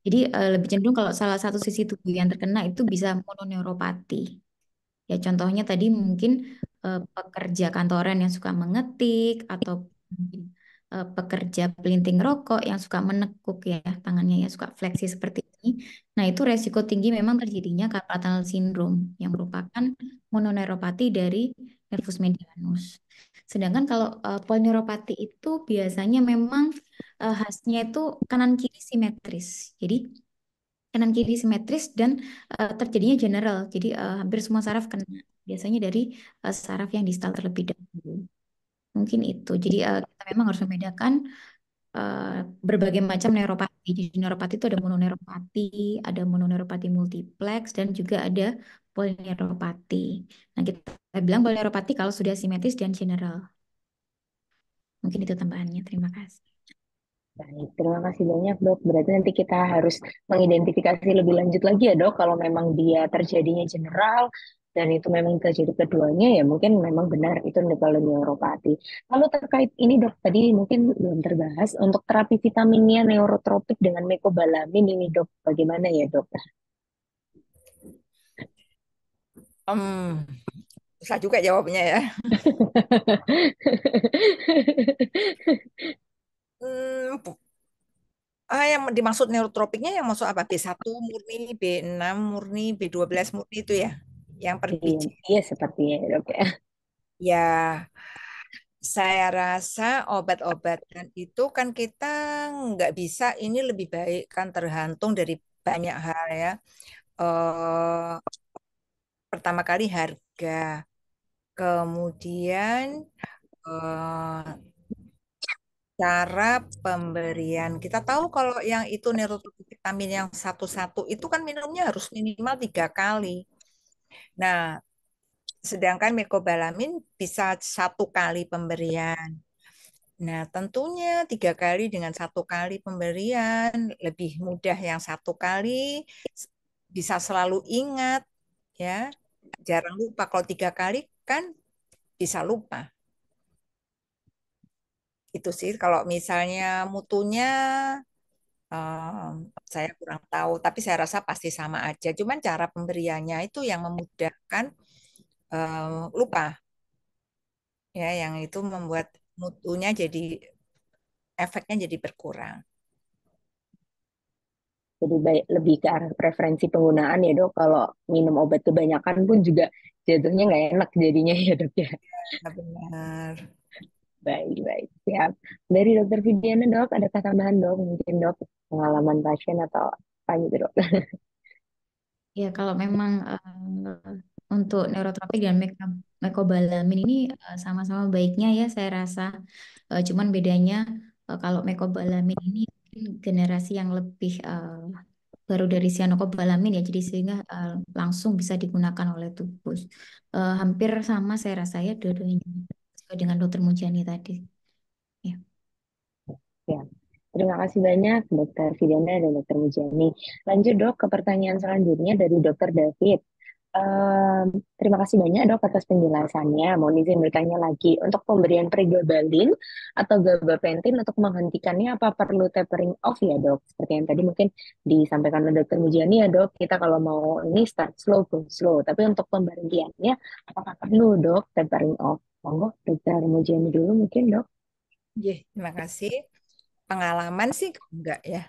Jadi uh, lebih cenderung kalau salah satu sisi tubuh yang terkena itu bisa mononeuropati. Ya contohnya tadi mungkin uh, pekerja kantoran yang suka mengetik atau mungkin iya uh, pekerja pelinting rokok yang suka menekuk ya tangannya ya suka fleksi seperti ini. Nah itu resiko tinggi memang terjadinya carpal tunnel syndrome yang merupakan mononeuropati dari nervus medianus. Sedangkan kalau uh, eh, polineuropati itu biasanya memang uh, khasnya itu kanan kiri simetris. Jadi kanan kiri simetris dan uh, terjadinya general. Jadi uh, hampir semua saraf kena. Biasanya dari uh, saraf yang distal terlebih dahulu. Mungkin itu. Jadi uh, kita memang harus membedakan uh, berbagai macam neuropati. Jadi neuropati itu ada mononeuropati, ada mononeuropati multiplex, dan juga ada polineuropati. Nah, kita bilang polineuropati kalau sudah simetris dan general. Mungkin itu tambahannya. Terima kasih. Baik, terima kasih banyak dok. Berarti nanti kita harus mengidentifikasi lebih lanjut lagi ya dok, kalau memang dia terjadinya general dan itu memang terjadi keduanya ya mungkin memang benar itu neuropati. Lalu terkait ini dok tadi mungkin belum terbahas untuk terapi vitaminnya neurotropik dengan mekobalamin ini dok bagaimana ya dok? Um, susah juga jawabnya ya. hmm, (laughs) ah, yang dimaksud neurotropiknya yang maksud apa? B1 murni, B6 murni, B12 murni itu ya? yang per Iya, iya seperti ya, Dok ya. Ya. Saya rasa obat-obatan itu kan kita nggak bisa ini lebih baik kan terhantung dari banyak hal ya. Uh, pertama kali harga, kemudian uh, cara pemberian. Kita tahu kalau yang itu neurotropic vitamin yang satu-satu itu kan minumnya harus minimal tiga kali. Nah, sedangkan mekobalamin bisa satu kali pemberian. Nah, tentunya tiga kali dengan satu kali pemberian lebih mudah yang satu kali bisa selalu ingat ya jarang lupa kalau tiga kali kan bisa lupa itu sih kalau misalnya mutunya Um, saya kurang tahu, tapi saya rasa pasti sama aja. Cuman cara pemberiannya itu yang memudahkan um, lupa, ya, yang itu membuat mutunya jadi efeknya jadi berkurang. Jadi baik, lebih ke arah preferensi penggunaan ya dok. Kalau minum obat kebanyakan pun juga jatuhnya nggak enak jadinya ya dok ya. ya benar. Baik, baik. Siap. Dari dokter Vidiana dok, ada tambahan, dok? Mungkin, dok, pengalaman pasien atau apa gitu, dok? (laughs) Ya, kalau memang uh, untuk neurotropik dan mekobalamin ini eh, sama-sama uh, baiknya ya, saya rasa. Uh, cuman bedanya uh, kalau mekobalamin ini generasi yang lebih uh, baru dari sianokobalamin ya jadi sehingga uh, langsung bisa digunakan oleh tubuh uh, hampir sama saya rasa ya dua-duanya dengan Dokter Mujani tadi. Ya. ya. Terima kasih banyak Dokter Fidana dan Dokter Mujani. Lanjut dok ke pertanyaan selanjutnya dari Dokter David. Um, terima kasih banyak dok atas penjelasannya. Mohon izin bertanya lagi, untuk pemberian pregabalin atau gabapentin untuk menghentikannya apa perlu tapering off ya dok? Seperti yang tadi mungkin disampaikan oleh dokter Mujani ya dok, kita kalau mau ini start slow go slow. Tapi untuk pemberhentiannya apakah perlu dok tapering off? monggo oh, dokter Mujani dulu mungkin dok yeah, terima kasih pengalaman sih enggak ya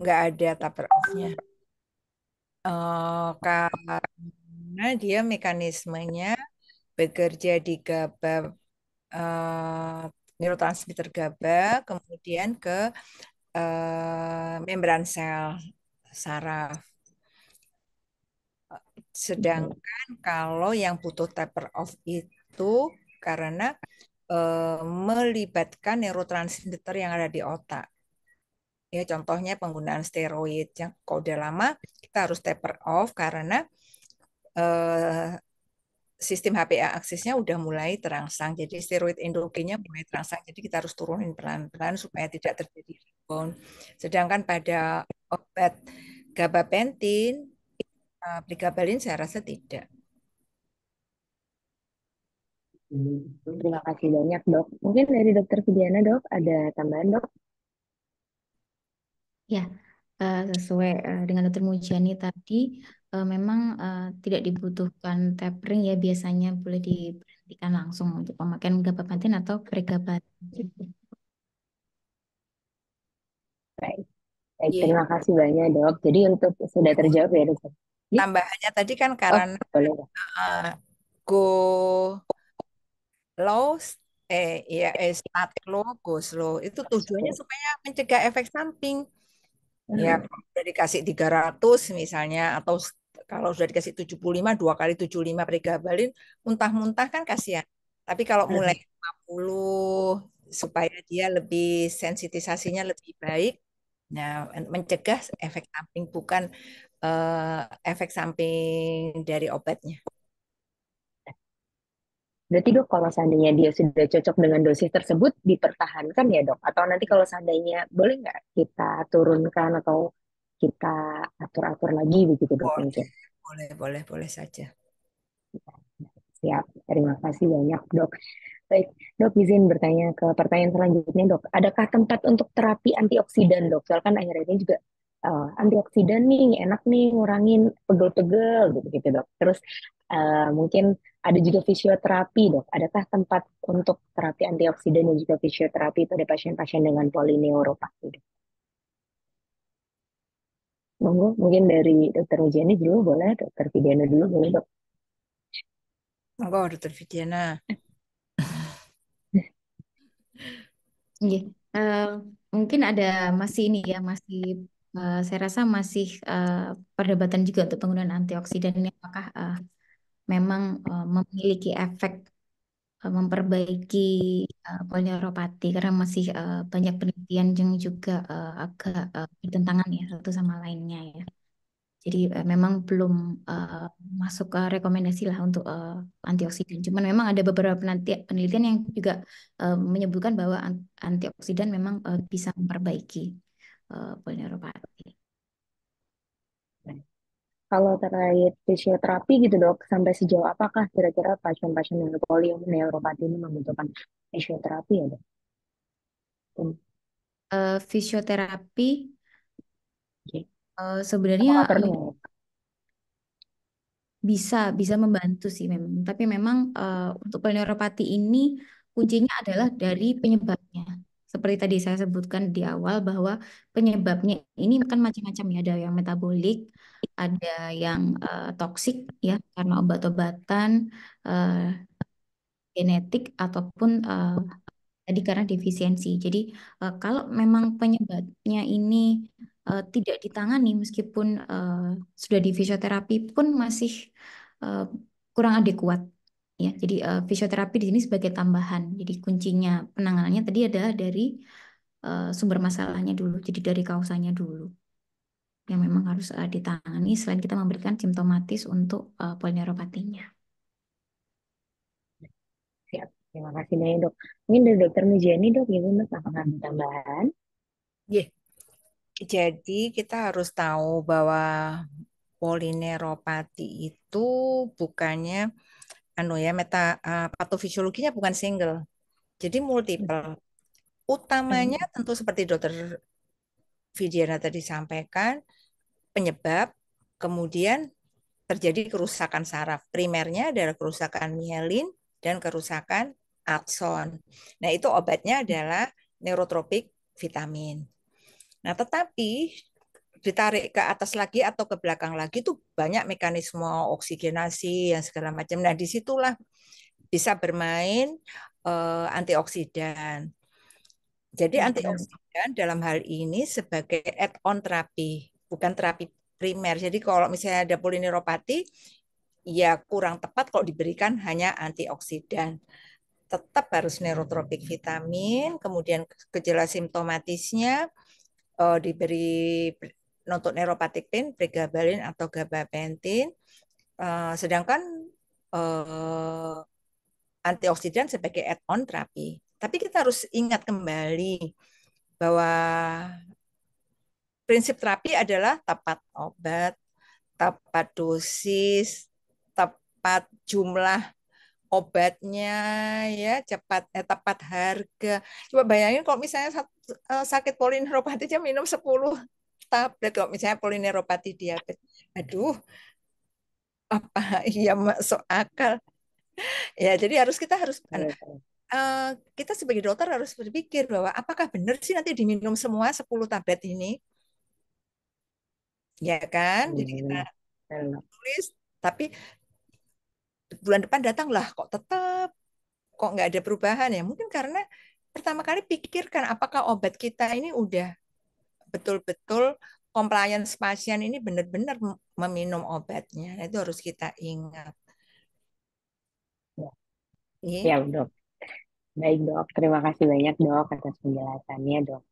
enggak ada taper off-nya uh, eh, karena dia mekanismenya bekerja di GABA uh, eh, neurotransmitter GABA kemudian ke uh, membran sel saraf Sedangkan kalau yang butuh taper off itu karena e, melibatkan neurotransmitter yang ada di otak. Ya, contohnya penggunaan steroid yang kalau udah lama kita harus taper off karena e, sistem HPA aksisnya udah mulai terangsang. Jadi steroid endokrinnya mulai terangsang. Jadi kita harus turunin pelan-pelan supaya tidak terjadi rebound. Sedangkan pada obat gabapentin, eh, pregabalin saya rasa tidak. Terima kasih banyak dok. Mungkin dari dokter Fidiana dok, ada tambahan dok? Ya, eh, sesuai eh, dengan dokter Mujani tadi, eh, memang tidak dibutuhkan tapering ya biasanya boleh diberhentikan langsung untuk pemakaian gabapentin atau pregabalin. Baik. Baik, yeah. terima kasih banyak dok. Jadi untuk sudah terjawab ya dok. Tambahannya tadi kan oh, karena oh, Uh, go low eh ya eh, start low go slow itu tujuannya supaya mencegah efek samping. Ya, hmm. kalau sudah dikasih 300 misalnya atau kalau sudah dikasih 75 dua kali 75 pregabalin muntah-muntah kan kasihan. Tapi kalau hmm. mulai 50 supaya dia lebih sensitisasinya lebih baik. Nah, mencegah efek samping bukan uh, efek samping dari obatnya. Berarti dok kalau seandainya dia sudah cocok dengan dosis tersebut dipertahankan ya dok? Atau nanti kalau seandainya boleh nggak kita turunkan atau kita atur-atur lagi begitu dok boleh, Boleh, boleh, boleh saja. Siap, terima kasih banyak dok. Baik, dok izin bertanya ke pertanyaan selanjutnya dok. Adakah tempat untuk terapi antioksidan dok? Soalnya kan akhirnya juga uh, antioksidan nih enak nih ngurangin pegel-pegel gitu gitu dok terus uh, mungkin ada juga fisioterapi dok adakah tempat untuk terapi antioksidan dan juga fisioterapi pada pasien-pasien dengan polineuropati dok monggo mungkin dari dokter Mujani dulu boleh dokter Vidiana dulu boleh dok monggo dokter Vidiana yeah. Iya, uh, mungkin ada masih ini ya masih Eh, saya rasa masih uh, perdebatan juga untuk penggunaan antioksidan ini apakah uh, memang uh, memiliki efek uh, memperbaiki uh, polineuropati karena masih uh, banyak penelitian yang juga uh, agak uh, bertentangan ya satu sama lainnya ya. Jadi uh, memang belum uh, masuk ke rekomendasi lah untuk uh, antioksidan. Cuman memang ada beberapa penelitian yang juga uh, menyebutkan bahwa antioksidan memang uh, bisa memperbaiki Eh, polineuropati. Kalau terkait fisioterapi gitu dok, sampai sejauh apakah kira-kira pasien-pasien dengan polineuropati ini membutuhkan fisioterapi ya dok? Uh, fisioterapi okay. uh, eh, sebenarnya perlu? Ya, bisa bisa membantu sih memang, tapi memang uh, untuk polineuropati ini kuncinya adalah dari penyebabnya seperti tadi saya sebutkan di awal bahwa penyebabnya ini kan macam-macam ya ada yang metabolik ada yang uh, toksik ya karena obat-obatan uh, genetik ataupun uh, tadi karena defisiensi jadi uh, kalau memang penyebabnya ini uh, tidak ditangani meskipun uh, sudah di fisioterapi pun masih uh, kurang adekuat ya jadi uh, fisioterapi di sini sebagai tambahan jadi kuncinya penanganannya tadi ada dari uh, sumber masalahnya dulu jadi dari kausanya dulu yang memang harus uh, ditangani selain kita memberikan simptomatis untuk uh, polineuropatinya siap terima kasih banyak dok mungkin dari dokter Mujani dok ini mas apakah tambahan yeah. jadi kita harus tahu bahwa polineuropati itu bukannya anu ya meta uh, eh, patofisiologinya bukan single. Jadi multiple. Hmm. Utamanya hmm. tentu seperti dokter Vidiana tadi sampaikan penyebab kemudian terjadi kerusakan saraf. Primernya adalah kerusakan mielin dan kerusakan akson. Nah, itu obatnya adalah neurotropik vitamin. Nah, tetapi ditarik ke atas lagi atau ke belakang lagi itu banyak mekanisme oksigenasi yang segala macam. Nah, disitulah bisa bermain uh, antioksidan. Jadi hmm. antioksidan dalam hal ini sebagai add-on terapi, bukan terapi primer. Jadi kalau misalnya ada polineuropati ya kurang tepat kalau diberikan hanya antioksidan. Tetap harus neurotropik hmm. vitamin, kemudian gejala simptomatisnya eh, diberi nonton pain pregabalin atau gabapentin. Uh, sedangkan uh, antioksidan sebagai add-on terapi. Tapi kita harus ingat kembali bahwa prinsip terapi adalah tepat obat, tepat dosis, tepat jumlah obatnya ya cepat eh, tepat harga. Coba bayangin kalau misalnya eh, sakit polineuropati minum 10 tablet kok misalnya polineuropati diabetes aduh apa (laughs) iya masuk akal ya jadi harus kita harus uh, kita sebagai dokter harus berpikir bahwa apakah benar sih nanti diminum semua 10 tablet ini ya kan jadi kita hmm, tulis tapi bulan depan datanglah kok tetap kok nggak ada perubahan ya mungkin karena pertama kali pikirkan apakah obat kita ini udah betul-betul compliance pasien ini benar-benar meminum obatnya. Nah, itu harus kita ingat. Ya, dok. Baik, dok. Terima kasih banyak, dok, atas penjelasannya, dok.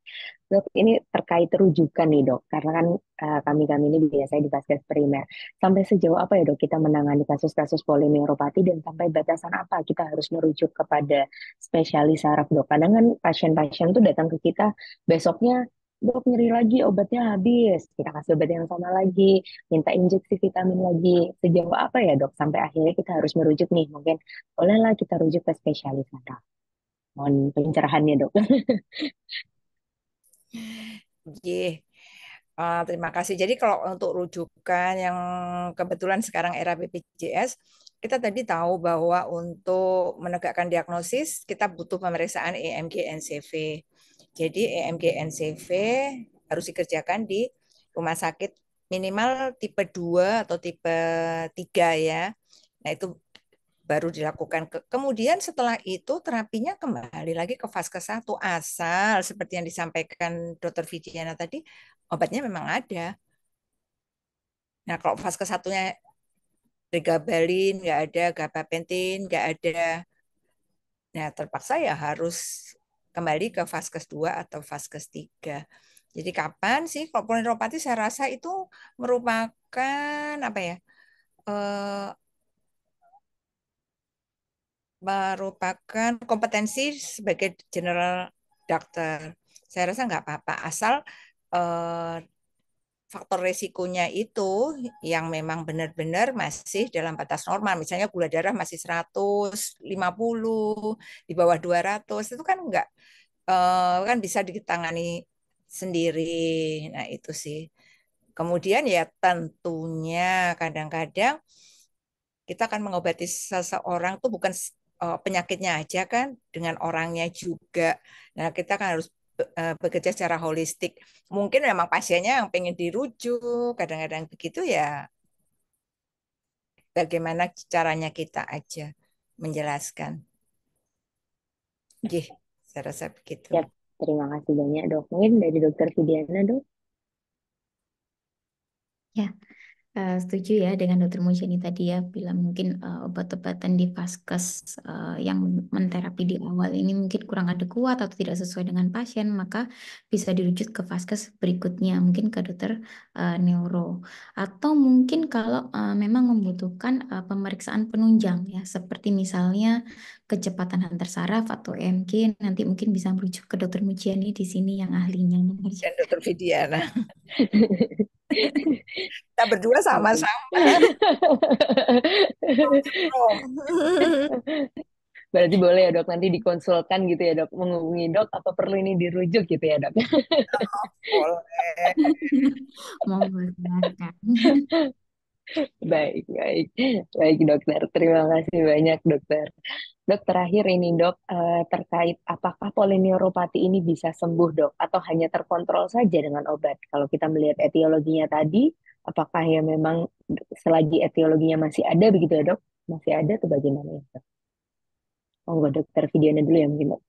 Dok, ini terkait rujukan nih, dok. Karena kan eh, kami-kami uh, ini biasanya di Vaskes Primer. Sampai sejauh apa ya, dok, kita menangani kasus-kasus polineuropati dan sampai batasan apa kita harus merujuk kepada spesialis saraf, dok. Kadang kan pasien-pasien tuh datang ke kita, besoknya dok nyeri lagi obatnya habis kita kasih obat yang sama lagi minta injeksi vitamin lagi sejauh apa ya dok sampai akhirnya kita harus merujuk nih mungkin bolehlah kita rujuk ke spesialis mata mohon pencerahannya dok Yeah. Eh, uh, terima kasih. Jadi kalau untuk rujukan yang kebetulan sekarang era BPJS, kita tadi tahu bahwa untuk menegakkan diagnosis kita butuh pemeriksaan EMG NCV. Jadi EMG NCV harus dikerjakan di rumah sakit minimal tipe 2 atau tipe 3 ya. Nah, itu baru dilakukan. Kemudian setelah itu terapinya kembali lagi ke fase 1 asal seperti yang disampaikan Dr. Vidiana tadi, obatnya memang ada. Nah, kalau fase ke satunya regabalin nggak ada, gabapentin nggak ada. Nah, terpaksa ya harus kembali ke vaskes 2 atau vaskes 3. Jadi kapan sih kalau polyneuropati saya rasa itu merupakan apa ya? Eh, merupakan kompetensi sebagai general doctor. Saya rasa nggak apa-apa asal eh, faktor resikonya itu yang memang benar-benar masih dalam batas normal. Misalnya gula darah masih 150, di bawah 200, itu kan enggak eh, kan bisa ditangani sendiri. Nah, itu sih. Kemudian ya tentunya kadang-kadang kita akan mengobati seseorang tuh bukan eh, penyakitnya aja kan dengan orangnya juga. Nah, kita kan harus Eh, bekerja secara holistik. Mungkin memang pasiennya yang pengen dirujuk, kadang-kadang begitu ya. Bagaimana caranya kita aja menjelaskan. Gih, saya rasa begitu. Ya, terima kasih banyak dok. Mungkin dari dokter Fidiana dok. Ya, Eh, setuju ya dengan Dokter Mujani tadi ya bila mungkin uh, obat-obatan di vaskes uh, yang menterapi di awal ini mungkin kurang adekuat atau tidak sesuai dengan pasien maka bisa dirujuk ke vaskes berikutnya mungkin ke dokter uh, neuro atau mungkin kalau uh, memang membutuhkan uh, pemeriksaan penunjang ya seperti misalnya kecepatan antar saraf atau EMG nanti mungkin bisa merujuk ke dokter Mujiani di sini yang ahlinya dan dokter Vidiana (laughs) kita berdua sama-sama (laughs) Berarti boleh ya dok nanti dikonsulkan gitu ya dok menghubungi dok atau perlu ini dirujuk gitu ya dok? Oh, boleh. (laughs) Mau kan? Baik, baik. Baik, dokter. Terima kasih banyak, dokter. dokter terakhir ini, dok, eh, terkait apakah polineuropati ini bisa sembuh, dok, atau hanya terkontrol saja dengan obat? Kalau kita melihat etiologinya tadi, apakah ya memang selagi etiologinya masih ada begitu ya, dok? Masih ada atau bagaimana ya, dok? monggo dokter videonya dulu ya mungkin, dok.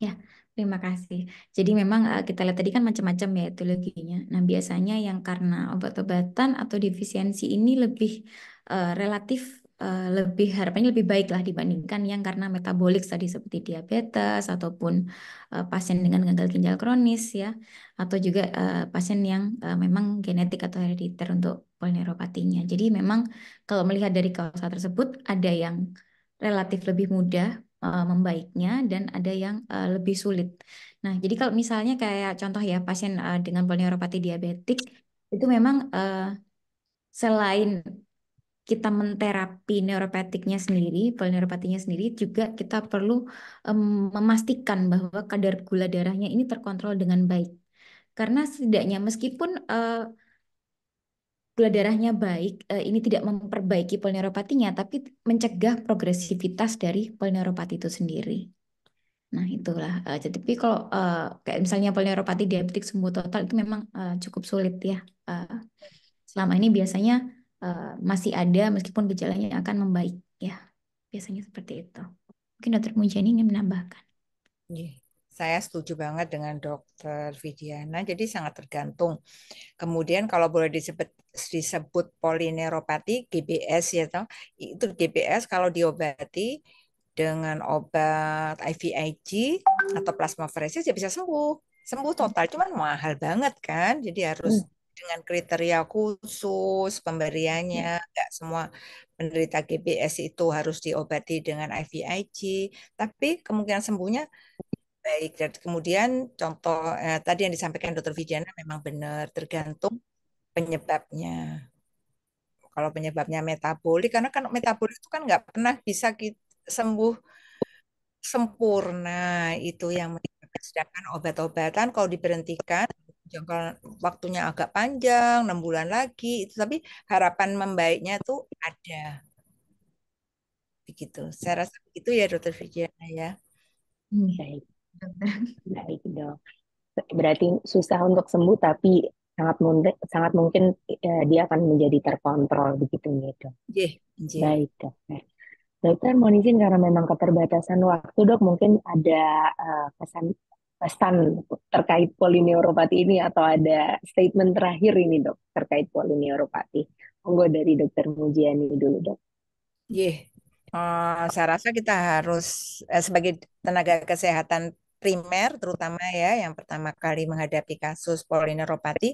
Ya, Terima kasih. Jadi memang uh, kita lihat tadi kan macam-macam ya etiologinya. Nah biasanya yang karena obat-obatan atau defisiensi ini lebih uh, relatif uh, lebih harapannya lebih baik lah dibandingkan yang karena metabolik tadi seperti diabetes ataupun uh, pasien dengan gagal ginjal kronis ya atau juga uh, pasien yang uh, memang genetik atau herediter untuk polineuropatinya. Jadi memang kalau melihat dari kausa tersebut ada yang relatif lebih mudah uh, membaiknya dan ada yang uh, lebih sulit. Nah, jadi kalau misalnya kayak contoh ya pasien uh, dengan polineuropati diabetik itu memang uh, selain kita menterapi neuropatiknya sendiri, polineuropatinya sendiri, juga kita perlu um, memastikan bahwa kadar gula darahnya ini terkontrol dengan baik. Karena setidaknya meskipun uh, gula darahnya baik, eh, ini tidak memperbaiki polineuropatinya, tapi mencegah progresivitas dari polineuropati itu sendiri. Nah, itulah. Eh, jadi, kalau eh, kayak misalnya polineuropati diabetik sembuh total itu memang cukup sulit ya. Selama ini biasanya masih ada meskipun gejalanya akan membaik ya. Biasanya seperti itu. Mungkin Dokter Mujani ingin menambahkan. Yeah. Saya setuju banget dengan dokter Vidiana, jadi sangat tergantung. Kemudian kalau boleh disebut, disebut polineuropati, GBS ya, toh, itu GBS kalau diobati dengan obat IVIG atau fresis, ya bisa sembuh. Sembuh total, cuman mahal banget kan, jadi harus hmm dengan kriteria khusus pemberiannya hmm. nggak semua penderita GBS itu harus diobati dengan IVIG tapi kemungkinan sembuhnya Baik, dan kemudian contoh eh, tadi yang disampaikan Dr. Vijana memang benar tergantung penyebabnya. Kalau penyebabnya metabolik, karena kan metabolik itu kan nggak pernah bisa kita sembuh sempurna itu yang sedangkan obat-obatan kalau diberhentikan jangka waktunya agak panjang enam bulan lagi itu tapi harapan membaiknya tuh ada begitu saya rasa begitu ya dokter Vijana ya hmm, baik Baik iya, gitu dok. Berarti susah untuk sembuh tapi sangat mungkin sangat mungkin eh, dia akan menjadi terkontrol begitu gitu iya, dok. Baik nah, dokter. Dokter mohon izin karena memang keterbatasan waktu dok mungkin ada uh, pesan pesan terkait polineuropati ini atau ada statement terakhir ini dok terkait polineuropati. Monggo dari dokter Mujiani dulu dok. Iya. Yeah. Uh, saya rasa kita harus eh, sebagai tenaga kesehatan primer terutama ya yang pertama kali menghadapi kasus polineuropati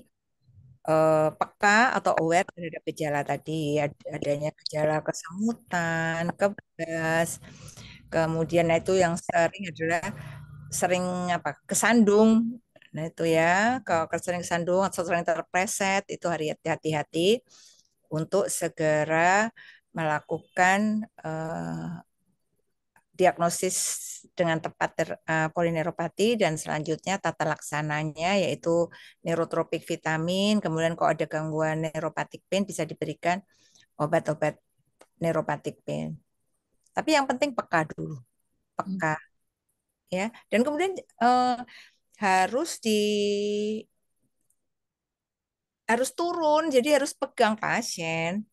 eh, peka atau aware terhadap gejala tadi Ad adanya gejala kesemutan, kebas, kemudian nah itu yang sering adalah sering apa kesandung Nah itu ya, kalau sering kesandung atau sering terpreset itu hari hati-hati untuk segera melakukan eh, diagnosis dengan tepat ter, uh, polineuropati dan selanjutnya tata laksananya yaitu neurotropik vitamin, kemudian kalau ada gangguan neuropatik pain bisa diberikan obat-obat neuropatik pain. Tapi yang penting peka dulu, peka hmm. ya. Dan kemudian uh, harus di harus turun, jadi harus pegang pasien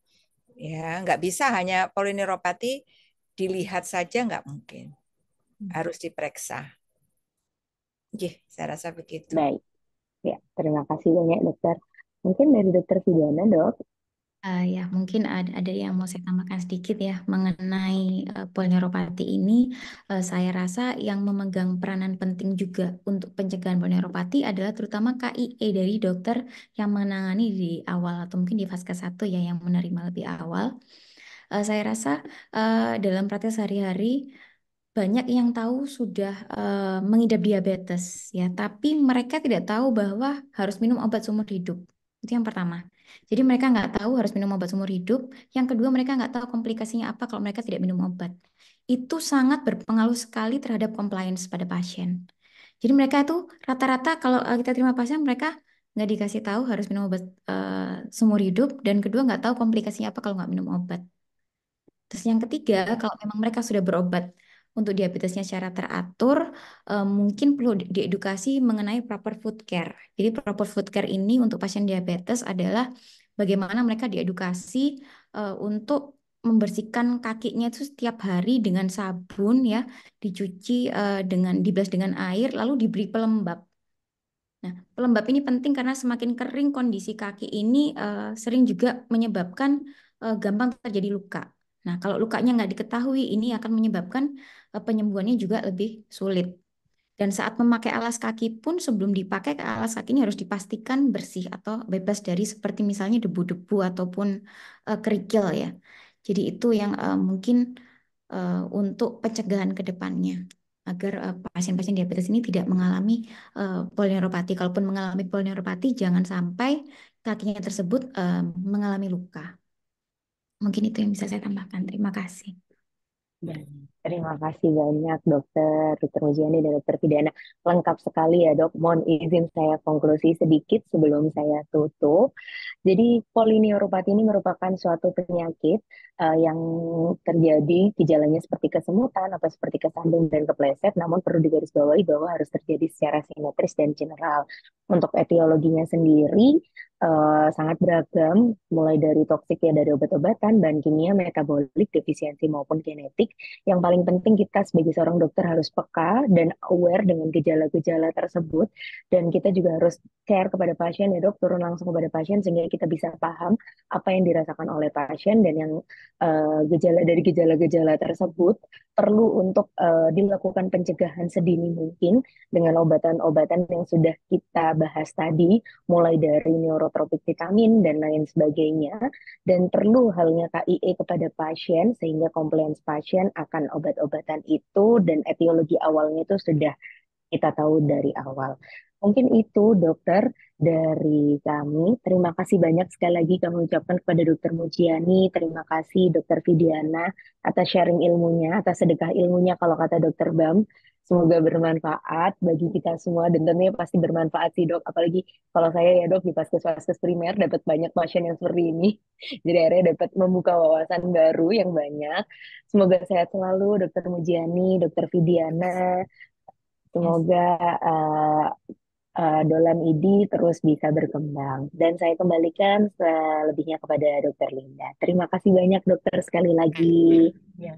ya, nggak bisa hanya polineuropati dilihat saja nggak mungkin. Hmm. Harus diperiksa. Jih, saya rasa begitu. Baik. Ya, terima kasih banyak dokter. Mungkin dari dokter Fidiana, dok. Uh, ya, mungkin ada, ada yang mau saya tambahkan sedikit ya mengenai uh, eh, polineuropati ini. Uh, saya rasa yang memegang peranan penting juga untuk pencegahan polineuropati adalah terutama KIE dari dokter yang menangani di awal atau mungkin di fase 1 ya yang menerima lebih awal uh, saya rasa uh, dalam praktek sehari-hari banyak yang tahu sudah uh, mengidap diabetes ya, tapi mereka tidak tahu bahwa harus minum obat seumur hidup. Itu yang pertama. Jadi mereka nggak tahu harus minum obat seumur hidup. Yang kedua mereka nggak tahu komplikasinya apa kalau mereka tidak minum obat. Itu sangat berpengaruh sekali terhadap compliance pada pasien. Jadi mereka itu rata-rata kalau kita terima pasien mereka nggak dikasih tahu harus minum obat uh, seumur hidup dan kedua nggak tahu komplikasinya apa kalau nggak minum obat. Terus yang ketiga, kalau memang mereka sudah berobat untuk diabetesnya secara teratur, eh, mungkin perlu diedukasi mengenai proper food care. Jadi proper food care ini untuk pasien diabetes adalah bagaimana mereka diedukasi eh, untuk membersihkan kakinya itu setiap hari dengan sabun ya, dicuci uh, dengan dibas dengan air lalu diberi pelembab. Nah, pelembab ini penting karena semakin kering kondisi kaki ini uh, sering juga menyebabkan uh, gampang terjadi luka. Nah, kalau lukanya nggak diketahui, ini akan menyebabkan eh, penyembuhannya juga lebih sulit. Dan saat memakai alas kaki pun sebelum dipakai, alas kakinya harus dipastikan bersih atau bebas dari seperti misalnya debu-debu ataupun uh, kerikil ya. Jadi itu yang uh, mungkin uh, untuk pencegahan ke depannya agar pasien-pasien uh, diabetes ini tidak mengalami uh, polineuropati. Kalaupun mengalami polineuropati, jangan sampai kakinya tersebut uh, mengalami luka. Mungkin itu yang bisa saya tambahkan. Terima kasih. Ya, terima kasih banyak dokter Dr. Mujani dan dokter Pidana. Lengkap sekali ya dok. Mohon izin saya konklusi sedikit sebelum saya tutup. Jadi polineuropati ini merupakan suatu penyakit uh, yang terjadi gejalanya seperti kesemutan atau seperti kesandung dan kepleset. Namun perlu digarisbawahi bahwa harus terjadi secara simetris dan general. Untuk etiologinya sendiri Eh, sangat beragam, mulai dari toksik ya dari obat-obatan, bahan kimia, metabolik, defisiensi maupun genetik. Yang paling penting kita sebagai seorang dokter harus peka dan aware dengan gejala-gejala tersebut, dan kita juga harus care kepada pasien ya dok, turun langsung kepada pasien sehingga kita bisa paham apa yang dirasakan oleh pasien dan yang uh, gejala dari gejala-gejala tersebut perlu untuk uh, dilakukan pencegahan sedini mungkin dengan obatan-obatan yang sudah kita bahas tadi, mulai dari neurotropik vitamin dan lain sebagainya, dan perlu halnya KIE kepada pasien sehingga compliance pasien akan obat-obatan itu dan etiologi awalnya itu sudah kita tahu dari awal. Mungkin itu dokter dari kami. Terima kasih banyak sekali lagi kami ucapkan kepada dokter Mujiani. Terima kasih dokter Vidiana atas sharing ilmunya, atas sedekah ilmunya kalau kata dokter Bam. Semoga bermanfaat bagi kita semua dan tentunya pasti bermanfaat sih dok. Apalagi kalau saya ya dok di pas vaskes primer dapat banyak pasien yang seperti ini. (laughs) Jadi akhirnya dapat membuka wawasan baru yang banyak. Semoga sehat selalu dokter Mujiani, dokter Vidiana. Semoga uh, uh, Dolan idi terus bisa berkembang. Dan saya kembalikan selebihnya kepada Dokter Linda. Terima kasih banyak Dokter sekali lagi. Ya,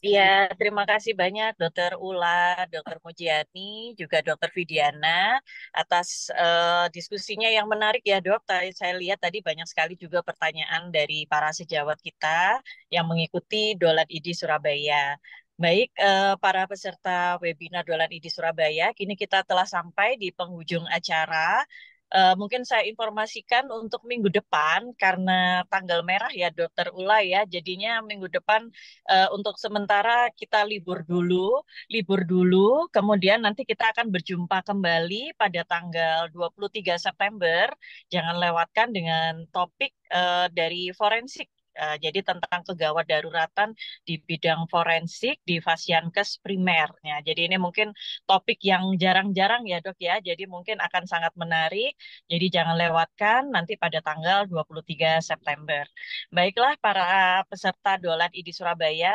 Iya, terima kasih banyak Dokter Ula, Dokter Mujiani, juga Dokter Vidiana atas uh, diskusinya yang menarik ya Dok. Saya lihat tadi banyak sekali juga pertanyaan dari para sejawat kita yang mengikuti Dolan idi Surabaya. Baik, eh, para peserta webinar Dolan ID Surabaya, kini kita telah sampai di penghujung acara. Eh, mungkin saya informasikan untuk minggu depan, karena tanggal merah ya dokter Ula ya, jadinya minggu depan eh, untuk sementara kita libur dulu, libur dulu, kemudian nanti kita akan berjumpa kembali pada tanggal 23 September. Jangan lewatkan dengan topik dari forensik Eh, jadi tentang kegawat daruratan di bidang forensik di Fasiankes primer. Ya, jadi ini mungkin topik yang jarang-jarang ya dok ya. Jadi mungkin akan sangat menarik. Jadi jangan lewatkan nanti pada tanggal 23 September. Baiklah para peserta Dolan ID Surabaya,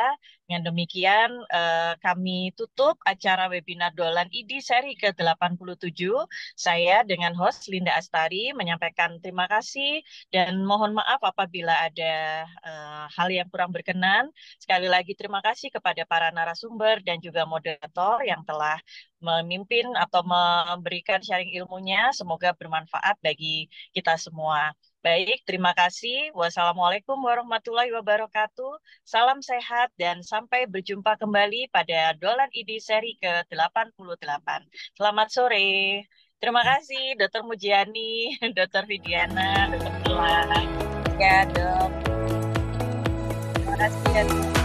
dengan demikian, eh, kami tutup acara webinar Dolan ID seri ke-87. Saya dengan host Linda Astari menyampaikan terima kasih dan mohon maaf apabila ada eh, hal yang kurang berkenan. Sekali lagi terima kasih kepada para narasumber dan juga moderator yang telah memimpin atau memberikan sharing ilmunya. Semoga bermanfaat bagi kita semua. Baik, terima kasih. Wassalamualaikum warahmatullahi wabarakatuh. Salam sehat dan sampai berjumpa kembali pada Dolan ID seri ke-88. Selamat sore. Terima ya. kasih Dr. Mujiani, (laughs) Dr. Vidiana, Dr. Tuhan. Ya, Dok. Terima kasih ya.